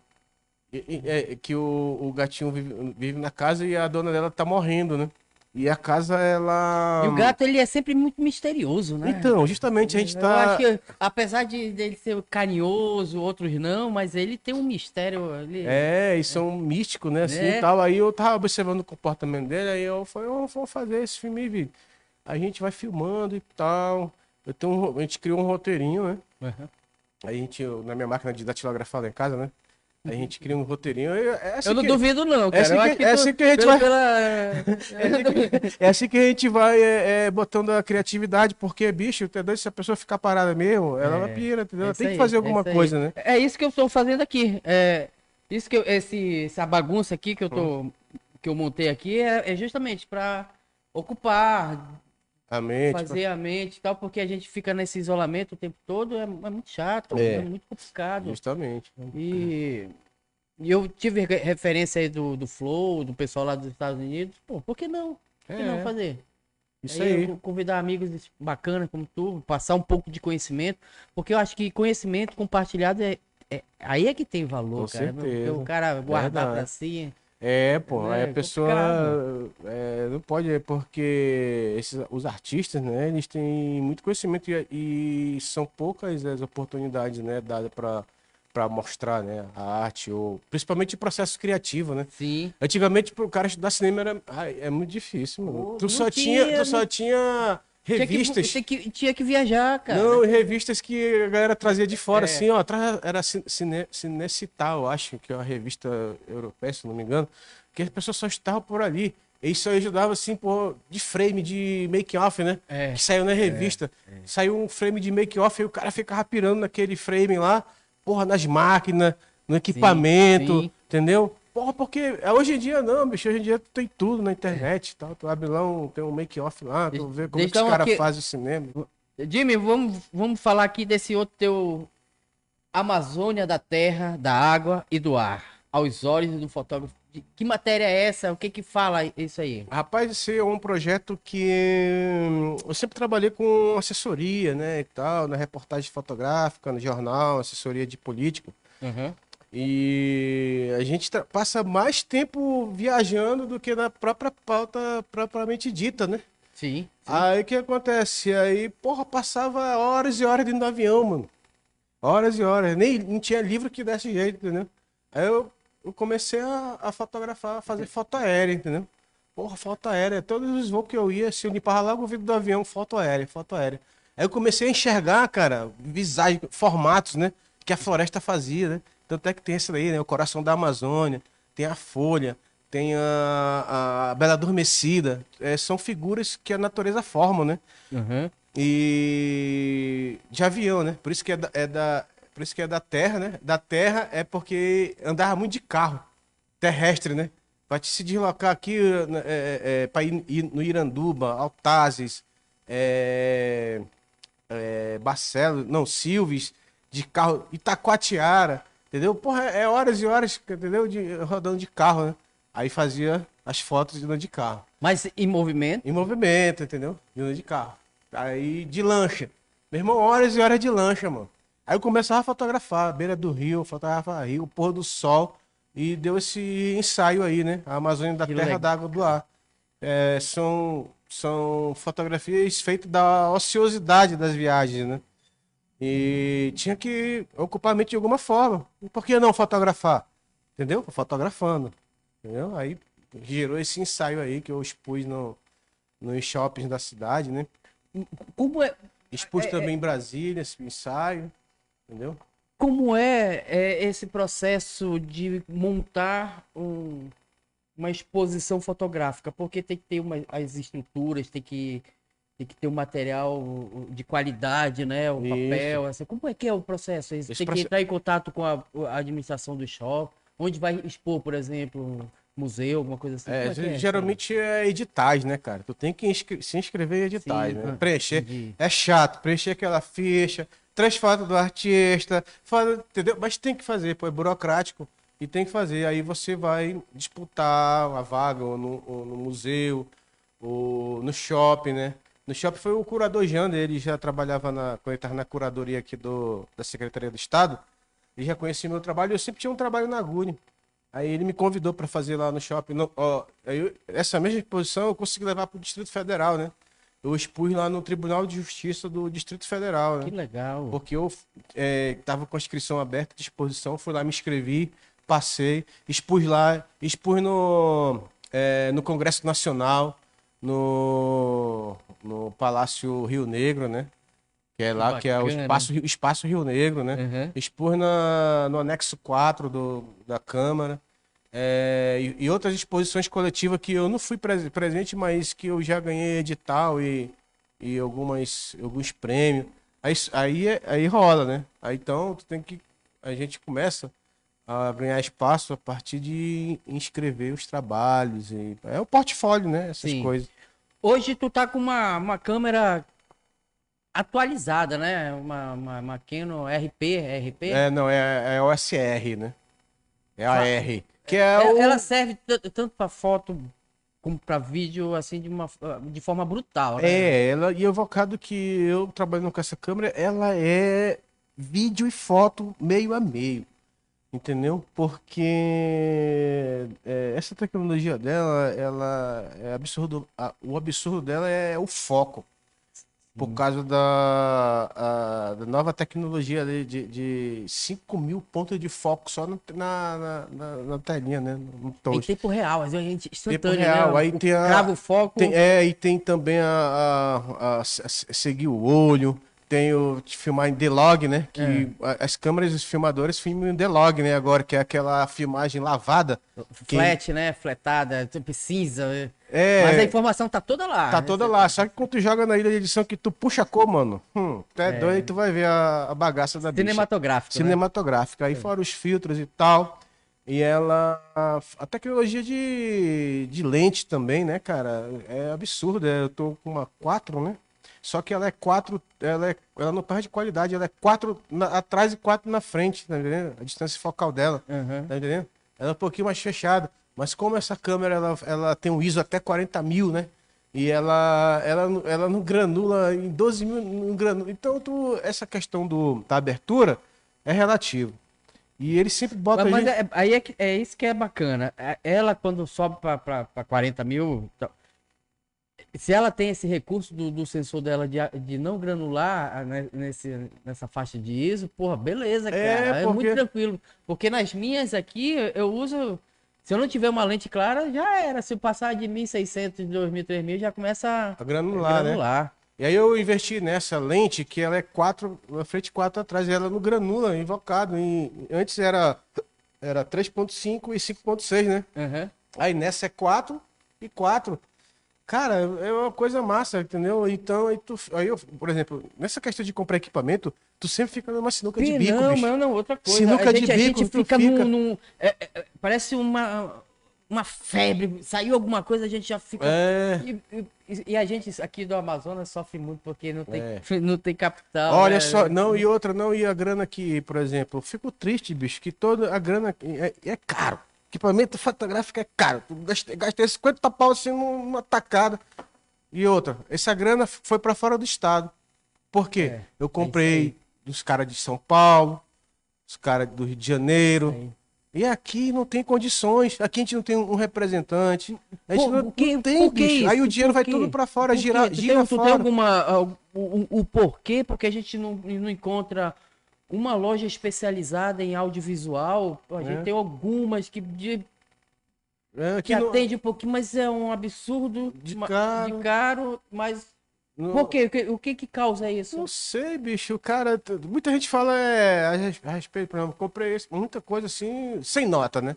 [SPEAKER 2] é, que o, o gatinho vive, vive na casa e a dona dela tá morrendo, né? E a casa, ela. E o gato, ele é sempre muito misterioso, né? Então, justamente a gente tá. Eu acho
[SPEAKER 1] que, apesar de ele ser carinhoso, outros não, mas ele tem um mistério ali.
[SPEAKER 2] É, isso é um místico, né? Assim é. tal. Aí eu tava observando o comportamento dele, aí eu falei, oh, vou fazer esse filme aí, A gente vai filmando e tal. Eu tenho um... a gente criou um roteirinho, né? Uhum. Aí a gente, na minha máquina de datilografar lá em casa, né? A gente cria um roteirinho. É assim eu não que... duvido, não. É cara. Assim é, assim [laughs] é assim, que, é assim que a gente vai. Pela... é, assim que, a gente vai é, botando a criatividade, porque, bicho, tá se a pessoa ficar parada mesmo, ela, ela é, pira, entendeu? Ela tem que fazer alguma coisa, aí. né?
[SPEAKER 1] É isso que eu estou fazendo aqui. É, isso que eu, esse, essa bagunça aqui que eu, tô, hum. que eu montei aqui é, é justamente para ocupar,
[SPEAKER 2] a mente, fazer pra... a
[SPEAKER 1] mente e tal, porque a gente fica nesse isolamento o tempo todo, é, é muito chato, é, é, muito complicado.
[SPEAKER 2] Justamente.
[SPEAKER 1] E, e eu tive referência aí do, do Flow, do pessoal lá dos Estados Unidos, pô, por que não? Por que é. não fazer? Isso aí. aí. Convidar amigos bacanas como tu, passar um pouco de conhecimento, porque eu acho que conhecimento compartilhado é, é aí é que tem
[SPEAKER 2] valor, Com cara. Certeza. o cara guardar pra si é, pô, a né, é é pessoa é, não pode, é porque esses, os artistas, né, eles têm muito conhecimento e, e são poucas as oportunidades, né, dadas para para mostrar, né, a arte ou principalmente o processo criativo, né? Sim. Antigamente para o cara estudar cinema era ai, é muito difícil, mano. Oh, tu só tinha, tinha, tu só tinha Revistas. Tinha
[SPEAKER 1] que, tinha que, viajar, cara. Não,
[SPEAKER 2] revistas que a galera trazia de fora, é. assim, ó. Era Cinecital, cine, eu acho, que é uma revista europeia, se não me engano. Que as pessoas só estavam por ali. E isso ajudava, assim, por, de frame de make-off, né? É. Que saiu na é, revista. É. Saiu um frame de make-off e o cara ficava pirando naquele frame lá, porra, nas máquinas, no equipamento, sim, sim. entendeu? Porra, porque é, hoje em dia não, bicho, hoje em dia tem tudo na internet e tal. Tu abre lá, um, tem um make-off lá, tu vê como que os caras aqui... fazem o cinema.
[SPEAKER 1] Jimmy, vamos, vamos falar aqui desse outro teu Amazônia da terra, da água e do ar. Aos olhos do fotógrafo. Que matéria é essa? O que que fala isso aí?
[SPEAKER 2] Rapaz, esse é um projeto que hum, eu sempre trabalhei com assessoria, né, e tal, na reportagem fotográfica, no jornal, assessoria de político. Uhum. E a gente passa mais tempo viajando do que na própria pauta propriamente dita, né? Sim. sim. Aí o que acontece? Aí, porra, passava horas e horas dentro do avião, mano. Horas e horas. Nem não tinha livro que desse jeito, entendeu? Aí eu, eu comecei a, a, fotografar, a fazer foto aérea, entendeu? Porra, foto aérea. Todos os voos que eu ia, assim, eu limpava logo o vidro do avião, foto aérea, foto aérea. Aí eu comecei a enxergar, cara, visagem, formatos, né? Que a floresta fazia, né? Tanto é que tem isso daí, né? O Coração da Amazônia, tem a Folha, tem a, a Bela Adormecida. É, são figuras que a natureza forma, né? Uhum. E de avião, né? Por isso que é da, é da, por isso que é da terra, né? Da terra é porque andava muito de carro terrestre, né? Para se deslocar aqui né, é, é, é para ir, ir, no Iranduba, Altazes, é, é, Barcelos, não, Silves, de carro, Itacoatiara. Entendeu? Porra, é horas e horas, entendeu? De, rodando de carro, né? Aí fazia as fotos de de carro. Mas em movimento? Em movimento, entendeu? De de carro. Aí de lancha. Meu irmão, horas e horas de lancha, mano. Aí eu começava a fotografar, beira do rio, fotografava rio, pôr do sol. E deu esse ensaio aí, né? A Amazônia da que Terra, água, do Ar. É, são, são fotografias feitas da ociosidade das viagens, né? E tinha que ocupar a mente de alguma forma. porque por que não fotografar? Entendeu? Fotografando. Entendeu? Aí gerou esse ensaio aí que eu expus no, nos shoppings da cidade, né? Como é. Expus é, é- também é... em Brasília esse ensaio, entendeu?
[SPEAKER 1] Como é, é esse processo de montar um, uma exposição fotográfica? Porque tem que ter uma, as estruturas, tem que tem que ter um material de qualidade, né? O papel, assim. Como é que é o processo? Você tem que entrar em contato com a, administração do shopping, onde vai expor, por exemplo, museu, alguma coisa assim. É, é, é geralmente
[SPEAKER 2] é, é, editais, né, cara? Tu tem que se inscrever em editais, Sim, né? Preencher. Entendi. É chato, preencher aquela ficha, Três fotos do artista, fala, entendeu? Mas tem que fazer, pô, é burocrático. E tem que fazer, aí você vai disputar a vaga ou no, ou no museu, ou no shopping, né? No shopping foi o curador Jander, ele já trabalhava na, quando ele estava na curadoria aqui do, da Secretaria do Estado, ele já conhecia meu trabalho, eu sempre tinha um trabalho na Guri. Aí ele me convidou para fazer lá no shopping. No, ó, eu, essa mesma exposição eu consegui levar para o Distrito Federal, né? Eu expus lá no Tribunal de Justiça do Distrito Federal, né? Que legal. Porque eu estava é, com a inscrição aberta de exposição, fui lá, me inscrevi, passei, expus lá, expus no, é, no Congresso Nacional no, no Palácio Rio Negro, né? Que é lá Bacana. que é o espaço, espaço Rio Negro, né? Uhum. na, no anexo 4 do, da Câmara. É, e, e, outras exposições coletivas que eu não fui presente, mas que eu já ganhei edital e, e algumas, alguns prêmios. Aí, aí, é, aí rola, né? Aí então tu tem que. A gente começa a ganhar espaço a partir de inscrever os trabalhos. E, é o portfólio, né? Essas Sim. coisas. Hoje tu tá com uma, uma câmera
[SPEAKER 1] atualizada, né? Uma, uma, uma Canon RP, RP? É,
[SPEAKER 2] não, é, é OSR, né? É a ah, R. Que é ela, o...
[SPEAKER 1] ela serve tanto para foto como para vídeo, assim, de, uma, de forma brutal, né? É,
[SPEAKER 2] ela, e o evocado que eu trabalhando com essa câmera, ela é vídeo e foto meio a meio. Entendeu? Porque é, essa tecnologia dela, ela é absurdo. A, o absurdo dela é o foco. Por uhum. causa da, a, da nova tecnologia de, de 5 mil pontos de foco só no, na, na, na, telinha, né? No em tempo real, às vezes a gente instantâneo, né? real. Né? Aí o, tem a, o foco. Tem, é, e tem também a, a seguir o olho tenho de filmar em D-Log, né? Que é. as câmeras dos os filmadores filmam em D-Log, né? Agora, que é aquela filmagem lavada. Flat,
[SPEAKER 1] que... né? Fletada, precisa. Né?
[SPEAKER 2] É, Mas a informação tá toda lá. Tá né? toda lá. Só que quando tu joga na ilha de edição que tu puxa a cor, mano. Hum, tu é, é. doido, tu vai ver a, a bagaça da Cinematográfica. Né? Cinematográfica. Aí é. fora os filtros e tal. E ela. A, tecnologia de, de lente também, né, cara? É absurdo é, Eu tô com uma 4, né? Só que ela é quatro, ela, é, ela não perde qualidade, ela é quatro na, atrás e quatro na frente, tá entendendo? A distância focal dela, uhum. tá entendendo? Ela é um pouquinho mais fechada. Mas como essa câmera ela, ela tem um ISO até 40 mil, né? E ela, ela, ela não granula em 12 mil, não granula. Então, tu, essa questão do, da abertura é relativo. E ele sempre bota Mas, gente... é, aí é, é, isso que é bacana.
[SPEAKER 1] É, ela, quando sobe para 40 mil. Então, se ela tem esse recurso do, do sensor dela de, de não granular né, nesse, nessa faixa de ISO, porra, beleza, é, cara. É, porque... é, muito tranquilo. Porque nas minhas aqui, eu uso. Se eu não tiver uma lente clara, já era. Se eu passar de 1.600, 2.000, 3.000, já começa
[SPEAKER 2] a granular. A granular. Né? E aí eu investi nessa lente que ela é quatro, na frente quatro atrás, ela não granula, é invocado. Em, antes era, era 3.5 e 5.6, né? Uhum. Aí nessa é 4 e 4. Cara, é uma coisa massa, entendeu? Então, aí tu. Aí eu, por exemplo, nessa questão de comprar equipamento, tu sempre fica numa sinuca Sim, de bico. Não, bicho. não, outra coisa. Sinuca gente, de bico, a gente fica, fica... Num, num é, é, é, parece uma, uma febre. Saiu alguma coisa, a gente
[SPEAKER 1] já fica. É... E, e, e, a gente aqui do Amazonas sofre muito porque não tem, é. [laughs] não tem capital. Olha né? só, não, e
[SPEAKER 2] outra, não, e a grana aqui, por exemplo, eu fico triste, bicho, que toda a grana é, é caro. Equipamento fotográfico é caro. Gastei, gastei 50 pau assim numa tacada. E outra, essa grana foi para fora do estado. Por quê? É, eu é comprei é dos caras de São Paulo, dos caras do Rio de Janeiro. É. E aqui não tem condições. Aqui a gente não tem um representante. A gente não, que, não, tem, bicho. Aí o dinheiro vai tudo para fora, girar gira, tu tem, fora. Tu tem alguma... Uh, o, o,
[SPEAKER 1] o porquê? Porque a gente não, não encontra uma loja especializada em audiovisual, a é. gente tem algumas que, de,
[SPEAKER 2] é, que, que não... atende
[SPEAKER 1] um pouquinho, mas é um
[SPEAKER 2] absurdo de, caro. de caro, mas não... Por quê? O que, o que, causa isso? Não sei, bicho. O cara, muita gente fala é, a respeito, por exemplo, comprei muita coisa assim, sem nota, né?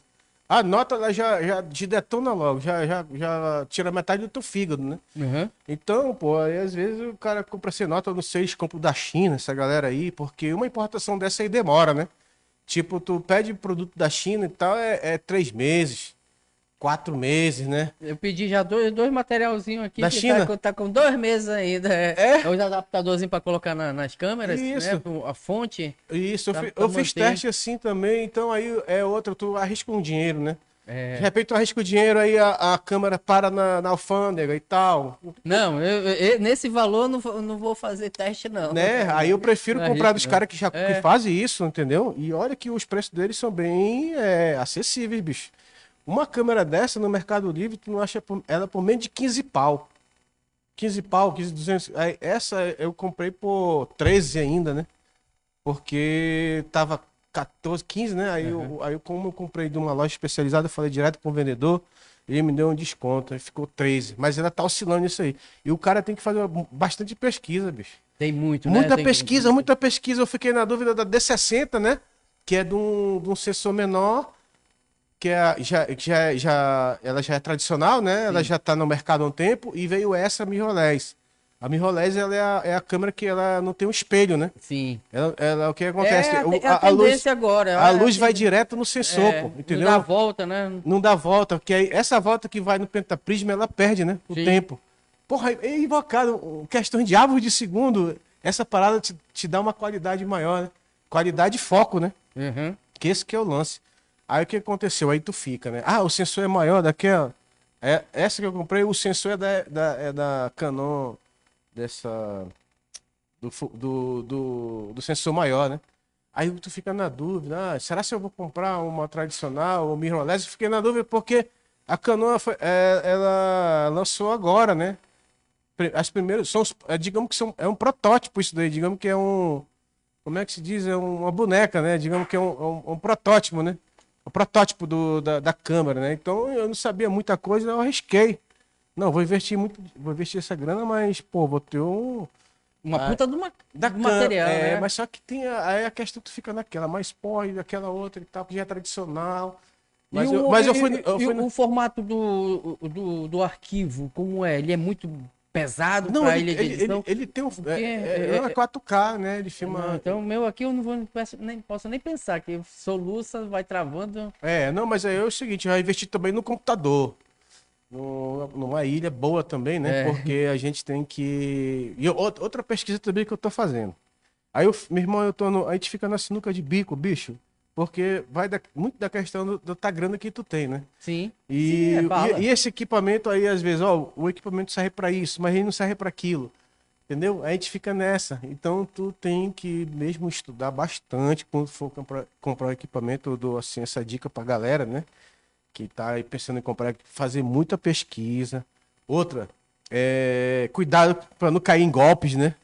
[SPEAKER 2] A nota ela já, já te detona logo, já, já, já tira metade do teu fígado, né? Uhum. Então, pô, aí às vezes o cara compra essa nota, não sei, compra da China, essa galera aí, porque uma importação dessa aí demora, né? Tipo, tu pede produto da China e tal, é, é três meses. Quatro meses, né? Eu pedi já
[SPEAKER 1] dois, dois materialzinhos
[SPEAKER 2] aqui. Da tá China? Tá,
[SPEAKER 1] tá, com dois meses ainda. É? é, é os adaptadorzinhos para colocar na, nas câmeras, né? Isso. né? A fonte. Isso, pra, eu, tá pra eu fiz teste
[SPEAKER 2] assim também, então aí é outra, tu arrisca um dinheiro, né? É... De repente tu arrisca o dinheiro, aí a, a câmera para na, na alfândega e tal. Não, eu, eu, nesse valor não, não vou fazer teste, não. Né? [laughs] Aí eu prefiro não comprar dos caras que já é... que fazem isso, entendeu? E olha que os preços deles são bem é, acessíveis, bicho. Uma câmera dessa no Mercado Livre, tu não acha ela por menos de 15 pau. 15 pau, 15, 200. essa eu comprei por 13 ainda, né? Porque tava 14, 15, né? Aí, uhum. eu, aí como eu comprei de uma loja especializada, eu falei direto com o vendedor, ele me deu um desconto, aí ficou 13. Mas ela tá oscilando isso aí. E o cara tem que fazer bastante pesquisa, bicho. Tem muito, muita né? Muita pesquisa, muita pesquisa. Eu fiquei na dúvida da D60, né? Que é de um, de um sensor menor que é, já, já, já, ela já é tradicional, né? Ela já está no mercado há um tempo e veio essa mirrorless. A mirrorless ela é, a, é a câmera que ela não tem um espelho, né? Sim. Ela, ela o que é, acontece? É, a, a, a, luz agora. A luz assim, vai direto no sensor, é, pô, entendeu? Não dá volta, né? Não dá volta, porque aí, essa volta que vai no pentaprisma ela perde, né? O Sim. tempo. Porra, é invocado questão de árvore de segundo. Essa parada te, te dá uma qualidade maior, né? Qualidade e foco, né? Uhum. Que esse que é o lance. Aí o que aconteceu? Aí tu fica, né? Ah, o sensor é maior daquela. É, essa que eu comprei, o sensor é da, da, é da Canon, dessa. Do, do, do, do, sensor maior, né? Aí tu fica na dúvida, ah, será se eu vou comprar uma tradicional ou mirrorless? Eu fiquei na dúvida porque a Canon foi, é, ela lançou agora, né? As primeiras são, é, digamos que são, é um protótipo isso daí, digamos que é um, como é que se diz, é uma boneca, né? Digamos que é um, é um, um protótipo, né? o protótipo do, da, da, câmera, né? Então eu não sabia muita coisa, eu arrisquei. Não, vou investir muito, vou investir essa grana, mas, pô, vou ter um. Uma ah, puta de uma, da do material. É, né? mas só que tem. aí a questão tu fica naquela, mais pó aquela outra e tal, que já é tradicional. Mas, e eu, o, mas eu fui. Eu fui o formato do, do, do
[SPEAKER 1] arquivo, como é? Ele é muito pesado não, pra ele, ilha de edição. Ele, ele, ele tem um. Porque, é, é, é, 4K, é, é é, né? Ele filma. Não, ah, então, meu aqui eu não vou nem, posso nem pensar, que soluça, vai travando.
[SPEAKER 2] É, não, mas aí é o seguinte, vai investir também no computador. No, numa ilha boa também, né? É. Porque a gente tem que. E eu, outra pesquisa também que eu tô fazendo. Aí, eu, meu irmão, eu tô no, a gente fica na sinuca de bico, bicho. Porque vai da, muito da questão do, do, da grana que tu tem, né? Sim. E, Sim, é e, e, esse equipamento aí, às vezes, ó, o equipamento serve para isso, mas ele não serve para aquilo. Entendeu? a gente fica nessa. Então tu tem que mesmo estudar bastante quando for comprar, comprar o equipamento. Eu dou assim, essa dica pra galera, né? Que tá aí pensando em comprar, fazer muita pesquisa. Outra, é, cuidado para não cair em golpes, né?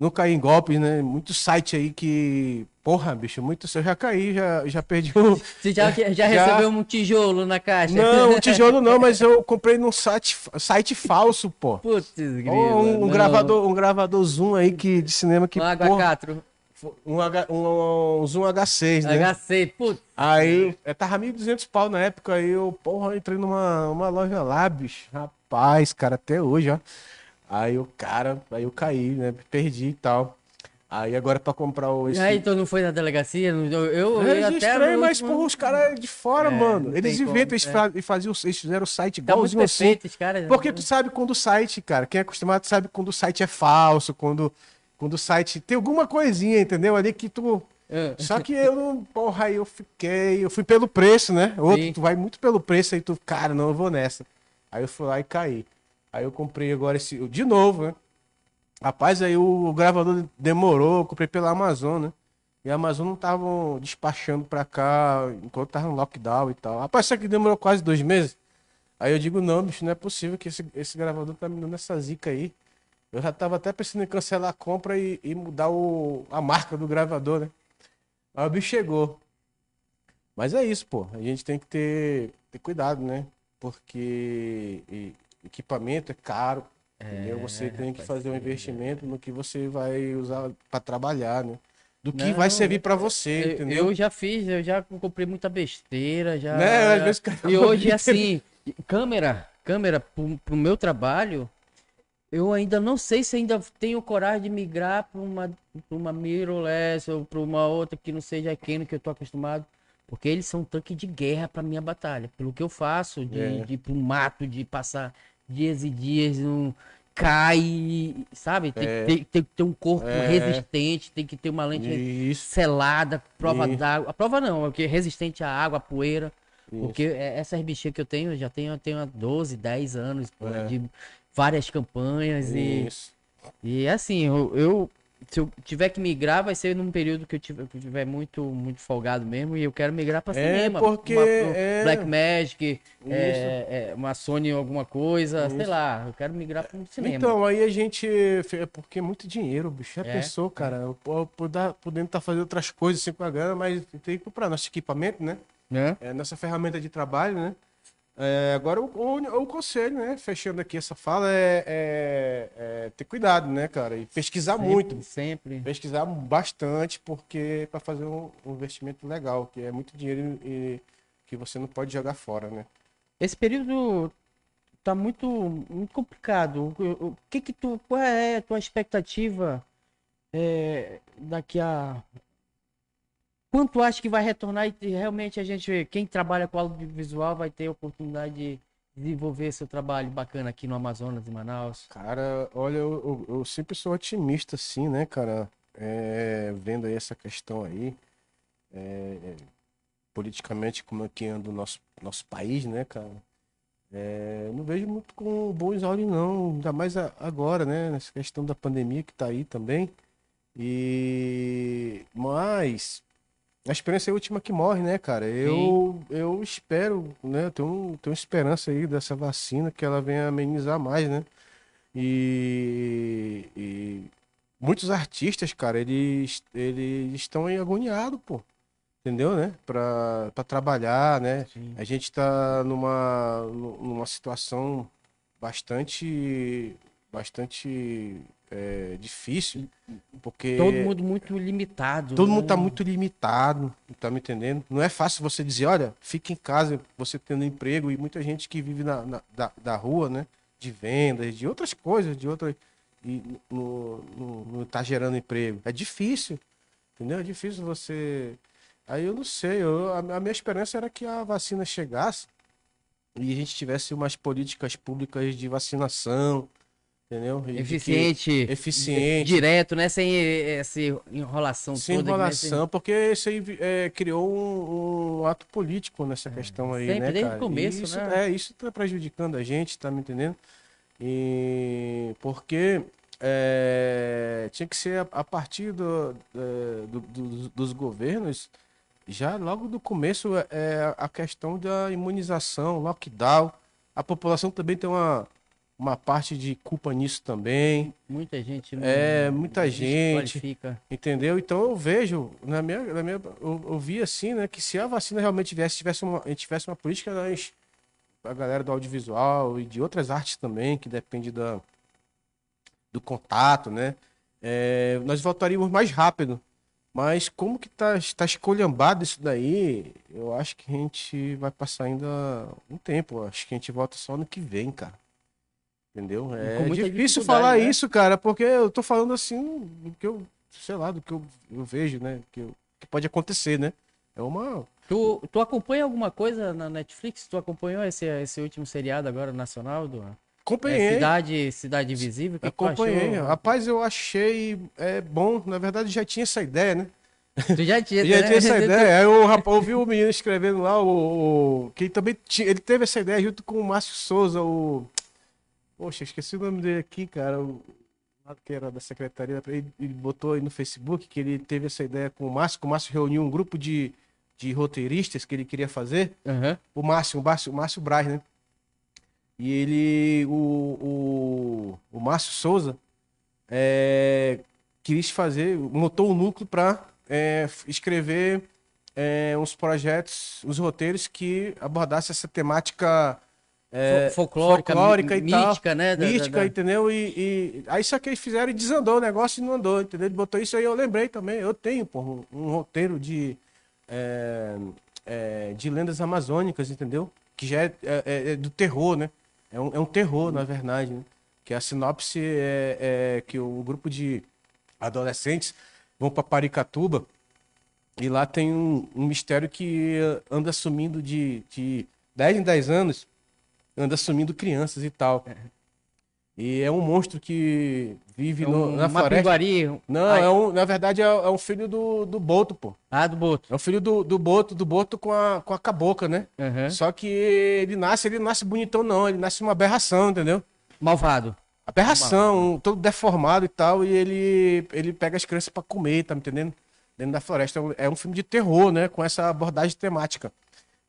[SPEAKER 2] não cair em golpes né? Muito site aí que. Porra, bicho, muito. Eu já caí, já, já perdi um. Você já, já, já... recebeu
[SPEAKER 1] um tijolo na caixa? Não, um tijolo não, mas
[SPEAKER 2] eu [laughs] comprei num site, site falso, pô. Putz, grilo, um, um gravador, um gravador Zoom aí que, de cinema que. Um H4. Um, H, um, um, Zoom H6, né? H6, putz. Aí eu, tava 1.200 pau na época, aí eu, porra, entrei numa uma loja lá, bicho. Rapaz, cara, até hoje, ó. Aí o cara, aí eu caí, né? Perdi e tal. Aí agora pra comprar o. Esse... Aí então
[SPEAKER 1] não foi na delegacia?
[SPEAKER 2] Não... Eu, eu, eu é, Estranho, mas último... porra, os caras é de fora, é, mano. Eles inventam, como, é. eles, faziam, eles fizeram o site tá igualzinho tá perfeito, assim. Cara, né? porque tu sabe quando o site, cara, quem é acostumado sabe quando o site é falso, quando, quando o site tem alguma coisinha, entendeu? Ali que tu. É. Só que eu não. Porra, aí eu fiquei. Eu fui pelo preço, né? Outro, Sim. tu vai muito pelo preço, aí tu, cara, não, eu vou nessa. Aí eu fui lá e caí. Aí eu comprei agora esse. De novo, né? Rapaz, aí o gravador demorou, eu comprei pela Amazon, né? E a Amazon não estavam despachando pra cá enquanto tava no lockdown e tal. Rapaz, isso aqui demorou quase dois meses. Aí eu digo, não, bicho, não é possível que esse, esse gravador tá me dando essa zica aí. Eu já tava até pensando em cancelar a compra e, e mudar o, a marca do gravador, né? Aí o bicho chegou. Mas é isso, pô. A gente tem que ter, ter cuidado, né? Porque e, equipamento é caro. É, entendeu? Você tem que fazer um é. investimento no que você vai usar para trabalhar, né? do que não, vai servir para você, eu, entendeu? Eu
[SPEAKER 1] já fiz, eu já comprei muita besteira, já. Né? já... Vezes, e hoje assim, câmera, câmera pro, pro meu trabalho, eu ainda não sei se ainda tenho coragem de migrar para uma pra uma mirrorless ou para uma outra que não seja Canon que eu tô acostumado, porque eles são tanque de guerra para minha batalha. Pelo que eu faço de, é. de pro mato, de passar dias e dias, não cai, sabe? Tem, é. que, ter, ter um corpo é. resistente, tem que ter uma lente Isso. selada, prova d'água. A prova não, porque é resistente à água, à poeira. Isso. Porque é, essas bichinhas que eu tenho, eu já tenho, eu tenho há 12, 10 anos, é. de várias campanhas Isso. e. E assim, eu, eu se eu tiver que migrar, vai ser num período que eu tiver, que eu tiver muito, muito folgado mesmo. E eu quero migrar pra é cinema. Porque uma, é... Black Magic, é, é, uma Sony alguma coisa, Isso. sei lá. Eu quero migrar pra um cinema. Então,
[SPEAKER 2] aí a gente. É porque é muito dinheiro, bicho. É, é. pessoa, é. cara. Eu, podendo estar tá fazendo outras coisas assim com a grana, mas tem que comprar nosso equipamento, né? É. é nossa ferramenta de trabalho, né? É, agora, o, o, o, conselho, né? Fechando aqui essa fala, é, é, é ter cuidado, né, cara? E pesquisar sempre, muito. Sempre. Pesquisar bastante, porque para fazer um, um, investimento legal, que é muito dinheiro e que você não pode jogar fora, né? Esse período tá muito,
[SPEAKER 1] muito complicado. O, o que que tu, qual é a tua expectativa é, daqui a Quanto acha que vai retornar e realmente a gente, quem trabalha com audiovisual vai ter a oportunidade de desenvolver seu trabalho bacana aqui no Amazonas, em Manaus?
[SPEAKER 2] Cara, olha, eu, eu, eu sempre sou otimista, sim, né, cara? É, vendo aí essa questão aí, é, é, politicamente, como é que anda o nosso, nosso país, né, cara? É, não vejo muito com bons olhos, não, ainda mais a, agora, né, nessa questão da pandemia que tá aí também. E... Mas a esperança é a última que morre, né, cara? Eu, eu espero, né? Eu tenho, tenho esperança aí dessa vacina que ela venha amenizar mais, né? E, e muitos artistas, cara, eles, eles estão agoniados, pô. Entendeu, né? Pra, pra trabalhar, né? Sim. A gente tá numa, numa situação bastante, bastante é, difícil, porque... Todo mundo
[SPEAKER 1] muito limitado. Todo né? mundo está muito
[SPEAKER 2] limitado, tá me entendendo? Não é fácil você dizer, olha, fica em casa, você tendo emprego, e muita gente que vive na, na da, da, rua, né? De vendas, de outras coisas, de outras... E não tá gerando emprego. É difícil, entendeu? É difícil você... Aí eu não sei, eu, a, minha esperança era que a vacina chegasse e a gente tivesse umas políticas públicas de vacinação, Entendeu? E eficiente,
[SPEAKER 1] que, eficiente. Direto, né? Sem essa enrolação Sem toda. Né? Enrolação, né? Sem...
[SPEAKER 2] porque isso aí é, criou um, um, ato político nessa é, questão aí, sempre, né? Desde cara? o começo, isso, né? É, isso tá prejudicando a gente, tá me entendendo? E porque é, tinha que ser a, a partir do, é, do, do, dos governos, já logo do começo, é, é, a questão da imunização, lockdown. A população também tem uma uma parte de culpa nisso também.
[SPEAKER 1] Muita gente. É, muita gente. Qualifica.
[SPEAKER 2] Entendeu? Então eu vejo, na minha, na minha eu, eu, vi assim, né, que se a vacina realmente tivesse, tivesse uma, tivesse uma política nós a galera do audiovisual e de outras artes também, que depende da, do contato, né, é, nós voltaríamos mais rápido. Mas como que tá, tá escolhambado isso daí, eu acho que a gente vai passar ainda um tempo. Acho que a gente volta só no que vem, cara. Entendeu? É difícil falar né? isso, cara, porque eu tô falando assim do que eu, sei lá, do que eu, eu vejo, né? Que, eu, que pode acontecer, né? É uma. Tu,
[SPEAKER 1] tu acompanha alguma coisa na Netflix? Tu acompanhou esse, esse último seriado agora nacional do. Acompanhei. É, cidade, cidade Invisível? Que Acompanhei. Que
[SPEAKER 2] Rapaz, eu achei é, bom. Na verdade, já tinha essa ideia, né? Tu já tinha, [laughs] já né? tinha essa ideia. Né? [laughs] Aí o rapaz, eu vi o menino escrevendo lá, o, o, que também tinha, ele teve essa ideia junto com o Márcio Souza, o Poxa, esqueci o nome dele aqui, cara. O que era da secretaria. Ele, ele botou aí no Facebook que ele teve essa ideia com o Márcio. o Márcio reuniu um grupo de, de roteiristas que ele queria fazer. Uhum. O Márcio, o Márcio, o Márcio Braz, né? E ele, o, o, o Márcio Souza, é, quis fazer, montou um núcleo para é, escrever é, uns projetos, uns roteiros que abordasse essa temática é, folclórica, folclórica e mítica, tal, né? Da, mítica, da, da... entendeu? E, e, aí só que eles fizeram e desandou o negócio e não andou, entendeu? Ele botou isso aí, eu lembrei também. Eu tenho, pô, um, um, roteiro de, é, é, de lendas amazônicas, entendeu? Que já é, é, é, é do terror, né? É um, um terror, na verdade, né? Que a sinopse é, que o grupo de adolescentes vão para Paricatuba e lá tem um, um mistério que anda sumindo de, de 10 em 10 anos anda sumindo crianças e tal. É. E é um monstro que vive é um, no, na uma floresta. Pinguari. Não, é um, na verdade é, é, um filho do, do Boto, pô. Ah, do Boto. É o um filho do, do Boto, do Boto com a, com a cabocla, né? Uhum. Só que ele nasce, ele nasce bonitão não, ele nasce uma aberração, entendeu? Malvado. Aberração, Malvado. todo deformado e tal, e ele, ele pega as crianças para comer, tá me entendendo? Dentro da floresta. É, é um filme de terror, né? Com essa abordagem temática.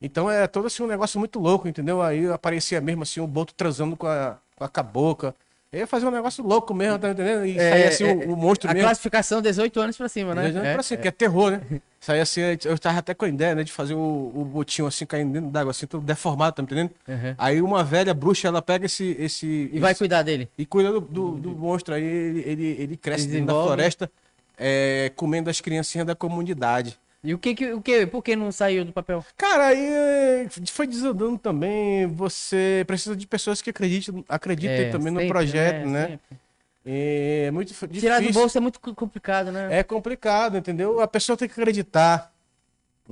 [SPEAKER 2] Então é todo assim um negócio muito louco, entendeu? Aí aparecia mesmo assim o Boto transando com a, com a cabocla. Ia fazer um negócio louco mesmo, tá entendendo? E é, saía assim o, é, o, monstro a mesmo. A classificação 18 é anos pra cima, né? 18 anos é, pra cima, é. que é terror, né? Saía assim, eu tava até com a ideia, né? De fazer o, o botinho assim, caindo dentro d'água, assim, todo deformado, tá entendendo? Uhum. Aí uma velha bruxa, ela pega esse... esse e esse, vai cuidar dele. E cuida do, do, do monstro, aí ele, ele, ele cresce ele dentro da floresta, é, comendo as criancinhas da comunidade. E o que, que o que, por que não saiu do papel? Cara, aí eh, foi desandando também. Você precisa de pessoas que acreditem, acreditem é, também sempre, no projeto, né? né? É muito difícil. Tirar do bolso é muito complicado, né? É complicado, entendeu? A pessoa tem que acreditar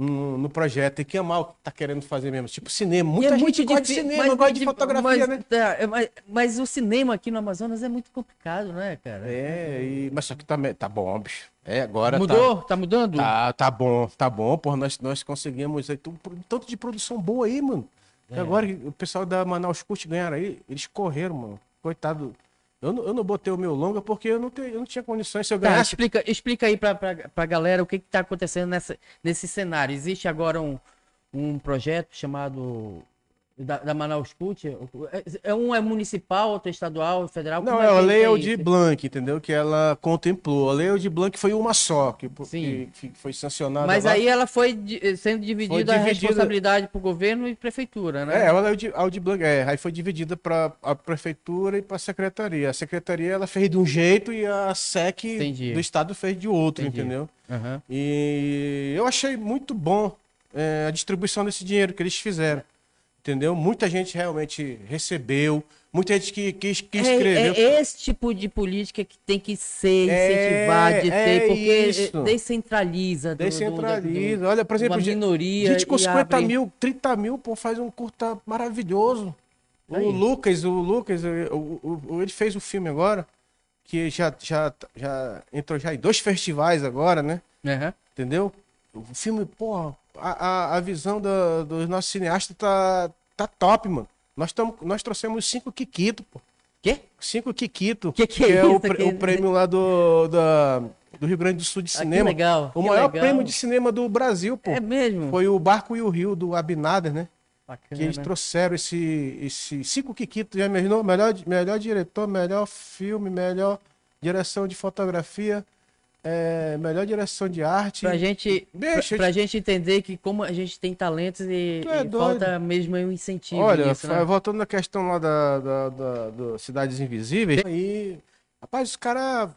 [SPEAKER 2] no projeto, tem que amar é o que tá querendo fazer mesmo. Tipo cinema. Muita é gente muito gosta de cinema, mas, gosta de fotografia, mas, né? Tá, é mas,
[SPEAKER 1] mas, o cinema aqui no Amazonas é muito complicado, né,
[SPEAKER 2] cara? É, e, mas só que tá, tá bom, bicho. É, agora tá- Mudou? Tá, tá mudando? Tá, tá bom, tá bom, por Nós, nós conseguimos aí, tanto de produção boa aí, mano. É. Agora o pessoal da Manaus Curte ganharam aí, eles correram, mano. Coitado eu não, eu não botei o meu longa porque eu não, te, eu não tinha condições. Se eu tá, ganhasse... Tá,
[SPEAKER 1] explica, explica aí pra, pra, pra galera o que, que tá acontecendo nessa, nesse cenário. Existe agora um,
[SPEAKER 2] um projeto
[SPEAKER 1] chamado da, da Manaus Cult? É, é, um é municipal, outro é estadual, é federal? Não, é, é a lei é de
[SPEAKER 2] Blanc, entendeu? Que ela contemplou. A lei de Blanc foi uma só, que, que, que foi sancionada. Mas lá. aí
[SPEAKER 1] ela foi de, eh, sendo dividida, foi dividida, a responsabilidade para o governo e prefeitura, né? É, a
[SPEAKER 2] lei de Blanc, é, aí foi dividida para a prefeitura e para a secretaria. A secretaria ela fez de um jeito e a SEC Entendi. do estado fez de outro, Entendi. entendeu? Uhum. E eu achei muito bom é, a distribuição desse dinheiro que eles fizeram entendeu? Muita gente realmente recebeu, muita gente que, que, que escreveu. É,
[SPEAKER 1] é, esse tipo de política que tem que ser incentivada, é, de é ter, é porque isso.
[SPEAKER 2] descentraliza. Do, descentraliza. Do, do, Olha, por exemplo, minoria gente com 50 abre... mil, 30 mil, pô, faz um curta maravilhoso. Tá aí. O Lucas, o Lucas, o, o, ele fez o um filme agora, que já, já, já entrou já em dois festivais agora, né? Uhum. Entendeu? O filme, porra, a, a, a, visão do, dos nossos cineastas tá, Tá top, mano. Nós, tamo, nós trouxemos cinco Kikito, pô. Quê? Cinco Kikito. Que que, é que é, isso, o, que... o, prêmio lá do, do Rio Grande do Sul de ah, cinema. Ah, legal. O maior legal. prêmio de cinema do Brasil, pô. É mesmo? Foi o Barco e o Rio, do Abinader, né? Bacana, que eles né? trouxeram esse, esse cinco Kikito. Já imaginou? Melhor, melhor diretor, melhor filme, melhor direção de fotografia é, melhor direção de arte. Pra gente, Deixa, pra, pra
[SPEAKER 1] gente entender que como a gente tem talentos e, é e falta mesmo um incentivo. Olha, nisso, né?
[SPEAKER 2] voltando na questão lá da, da, da, da Cidades Invisíveis, aí, rapaz, os caras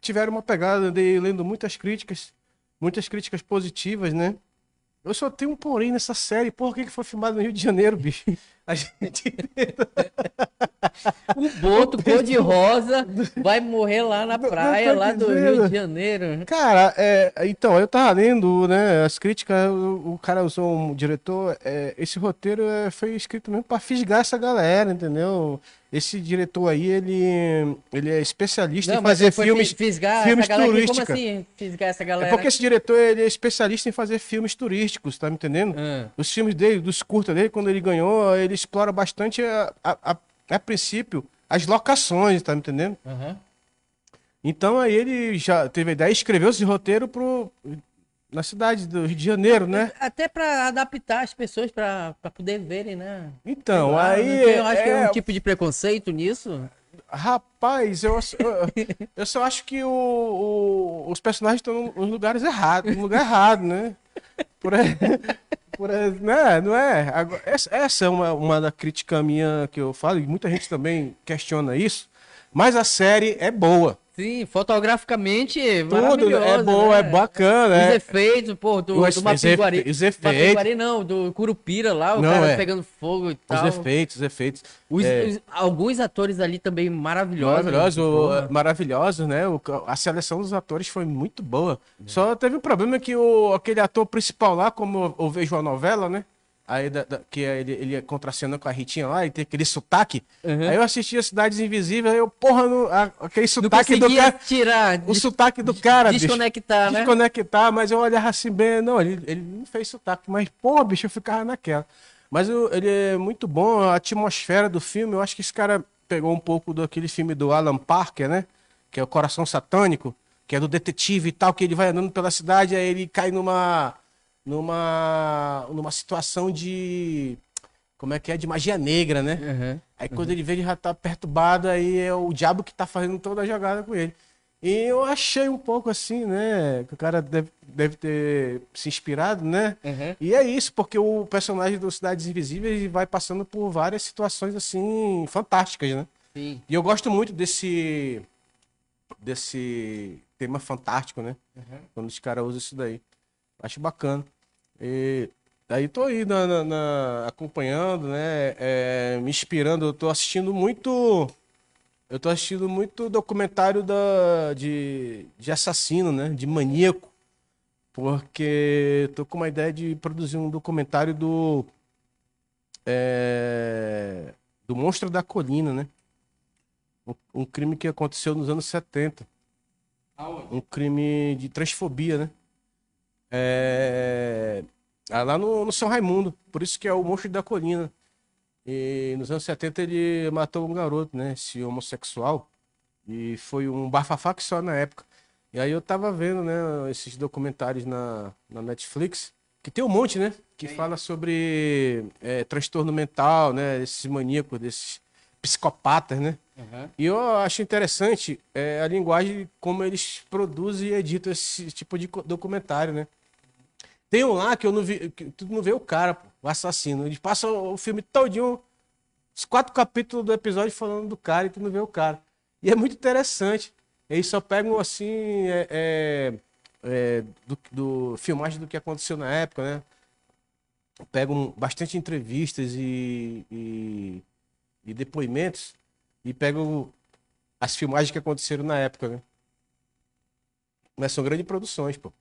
[SPEAKER 2] tiveram uma pegada, andei lendo muitas críticas, muitas críticas positivas, né? Eu só tenho um porém nessa série. Por que foi filmado no Rio de Janeiro, bicho? [laughs] A gente. [laughs] o Boto, cor-de-rosa, vai morrer lá na praia, lá do Rio de Janeiro. Cara, é, então, eu tava lendo né, as críticas, o, o cara usou um diretor. É, esse roteiro é, foi escrito mesmo pra fisgar essa galera, entendeu? Esse diretor aí, ele, ele é especialista Não, em fazer filmes, fisgar filmes turísticos. Como assim,
[SPEAKER 1] fisgar essa é galera? É porque esse
[SPEAKER 2] diretor ele é especialista em fazer filmes turísticos, tá me entendendo? Hum. Os filmes dele, dos curtas dele, quando ele ganhou, ele ele explora bastante, a, a, a, a princípio, as locações, tá me entendendo? Uhum. Então aí ele já teve a ideia, escreveu esse roteiro pro, na cidade do Rio de Janeiro, né?
[SPEAKER 1] É, até para adaptar as pessoas para poder verem, né?
[SPEAKER 2] Então, lá, aí. eu acho é... que é um é, tipo de preconceito nisso. Rapaz, eu, eu, [laughs] eu só acho que o, o, os personagens estão nos lugares errados, no lugar errado, né? Por, por, né? Não é? essa é uma, uma da crítica minha que eu falo, e muita gente também questiona isso, mas a série é boa. Sim, fotograficamente Tudo é bom, né? é, é né? bacana. Os é. efeitos, pô, do, os, do Mapinguari. Os efeitos. Mapinguari
[SPEAKER 1] não, do Curupira lá, o não, cara é. pegando fogo e tal. Os efeitos, os
[SPEAKER 2] efeitos. Os, é. os,
[SPEAKER 1] alguns atores ali também maravilhosos. Maravilhoso, né?
[SPEAKER 2] maravilhosos, né? O, a seleção dos atores foi muito boa. É. Só teve um problema que o, aquele ator principal lá, como eu, eu vejo a novela, né? Aí da, da, que ele, ele é contracenando com a Ritinha lá e tem aquele sotaque. Uhum. Aí eu assistia Cidades Invisíveis, aí eu, porra, não, a, aquele sotaque do cara. Tirar, o sotaque do cara, Desconectar, bicho, né? Desconectar, mas eu olhava assim bem. Não, ele, ele não fez sotaque, mas, porra, bicho, eu ficava naquela. Mas eu, ele é muito bom, a atmosfera do filme, eu acho que esse cara pegou um pouco daquele filme do Alan Parker, né? Que é o Coração Satânico, que é do detetive e tal, que ele vai andando pela cidade, aí ele cai numa numa, numa situação de. Como é que é? De magia negra, né? Uhum, aí quando uhum. ele vê, ele já tá perturbado, aí é o diabo que tá fazendo toda a jogada com ele. E eu achei um pouco assim, né? Que o cara deve, deve ter se inspirado, né? Uhum. E é isso, porque o personagem do Cidades Invisíveis vai passando por várias situações assim fantásticas, né? Sim. E eu gosto muito desse desse tema fantástico, né? Uhum. Quando os caras usam isso daí. Acho bacana. E aí tô aí na, na, na, acompanhando, né? É, me inspirando. Eu tô assistindo muito. Eu tô assistindo muito documentário da, de, de assassino, né? De maníaco. Porque tô com uma ideia de produzir um documentário do. É, do Monstro da Colina, né? Um, um crime que aconteceu nos anos 70. Um crime de transfobia, né? É, ah, lá no, no, São Raimundo, por isso que é o Monstro da Colina. E nos anos 70 ele matou um garoto, né? Esse homossexual. E foi um bafafá que só na época. E aí eu tava vendo, né, esses documentários na, na Netflix, que tem um monte, né? Que fala sobre é, transtorno mental, né? Esses maníacos, desses psicopatas, né? Uhum. E eu acho interessante é, a linguagem como eles produzem e editam esse tipo de documentário, né? Tem um lá que eu não vi, que tu não vê o cara, pô, o assassino. Ele passa o filme todinho, os quatro capítulos do episódio falando do cara e tu não vê o cara. E é muito interessante. Eles só pegam assim é, é, é, do, do, filmagem do que aconteceu na época, né? Pegam bastante entrevistas e, e, e depoimentos e pegam as filmagens que aconteceram na época, né? Mas são grandes produções, pô.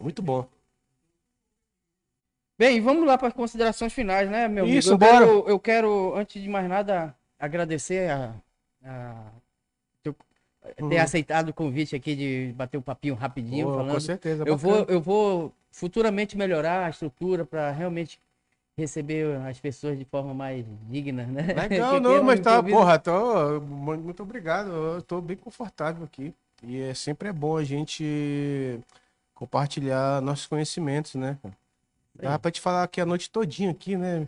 [SPEAKER 2] Muito bom.
[SPEAKER 1] Bem, vamos lá para as considerações finais, né,
[SPEAKER 2] meu Isso, amigo? Eu bora. Quero, eu
[SPEAKER 1] quero, antes
[SPEAKER 2] de mais nada,
[SPEAKER 1] agradecer a, a uhum. ter aceitado o convite aqui de bater um papinho rapidinho. Pô, falando. Com certeza. Eu vou, eu vou futuramente melhorar a estrutura para realmente receber as pessoas de forma mais digna, né? Legal, [laughs] não, mas tá, convido. porra,
[SPEAKER 2] tô, muito obrigado. Eu tô bem confortável aqui. E é, sempre é bom a gente compartilhar nossos conhecimentos, né, cara? Dá pra te falar aqui a noite todinha aqui, né?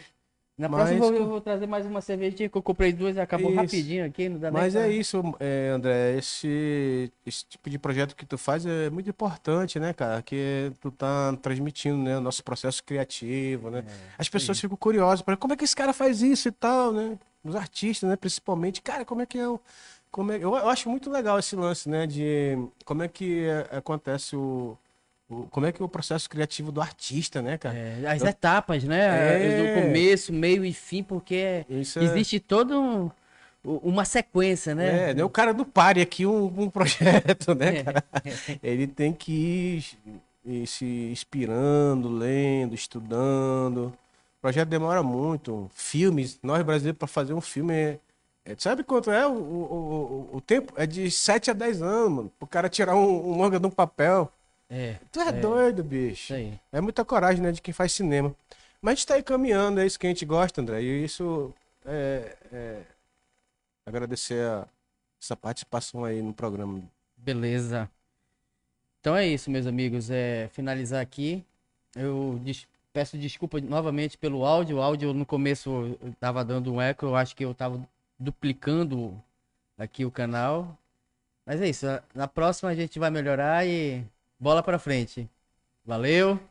[SPEAKER 2] Na mas, próxima eu
[SPEAKER 1] vou trazer mais uma cervejinha que eu comprei duas e acabou isso. rapidinho aqui, não dá Mas nem é pra...
[SPEAKER 2] isso, é, André. Esse, esse tipo de projeto que tu faz é muito importante, né, cara? Que tu tá transmitindo, né, o nosso processo criativo, né? É, As pessoas sim. ficam curiosas para como é que esse cara faz isso e tal, né? Os artistas, né, principalmente, cara, como é que é o como é... eu, eu acho muito legal esse lance, né, de como é que é, acontece o o, como é que é o processo criativo do artista, né, cara? É, as eu... etapas, né? É... é do começo, meio e fim, porque Isso é existe é... todo um
[SPEAKER 1] uma sequência, né? É, né? o cara do pare aqui um, um
[SPEAKER 2] projeto, né, é. cara? [laughs] Ele tem que ir, se inspirando, lendo, estudando. O projeto demora muito. Filmes, nós brasileiros, para fazer um filme. É, é, sabe quanto é o, o, o, o, tempo? É de 7 a 10 anos, mano. O cara tirar um, um longa de um papel. É. Tu é, é doido, bicho. Aí. É muita coragem, né, de quem faz cinema. Mas a gente tá aí caminhando, é isso que a gente gosta, André. E isso é. é... Agradecer a... essa participação aí no programa. Beleza.
[SPEAKER 1] Então é isso, meus amigos. É finalizar aqui. Eu des peço desculpa novamente pelo áudio. O áudio no começo estava dando um eco. Eu acho que eu estava duplicando aqui o canal. Mas é isso. Na próxima a gente vai melhorar e bola para frente. Valeu!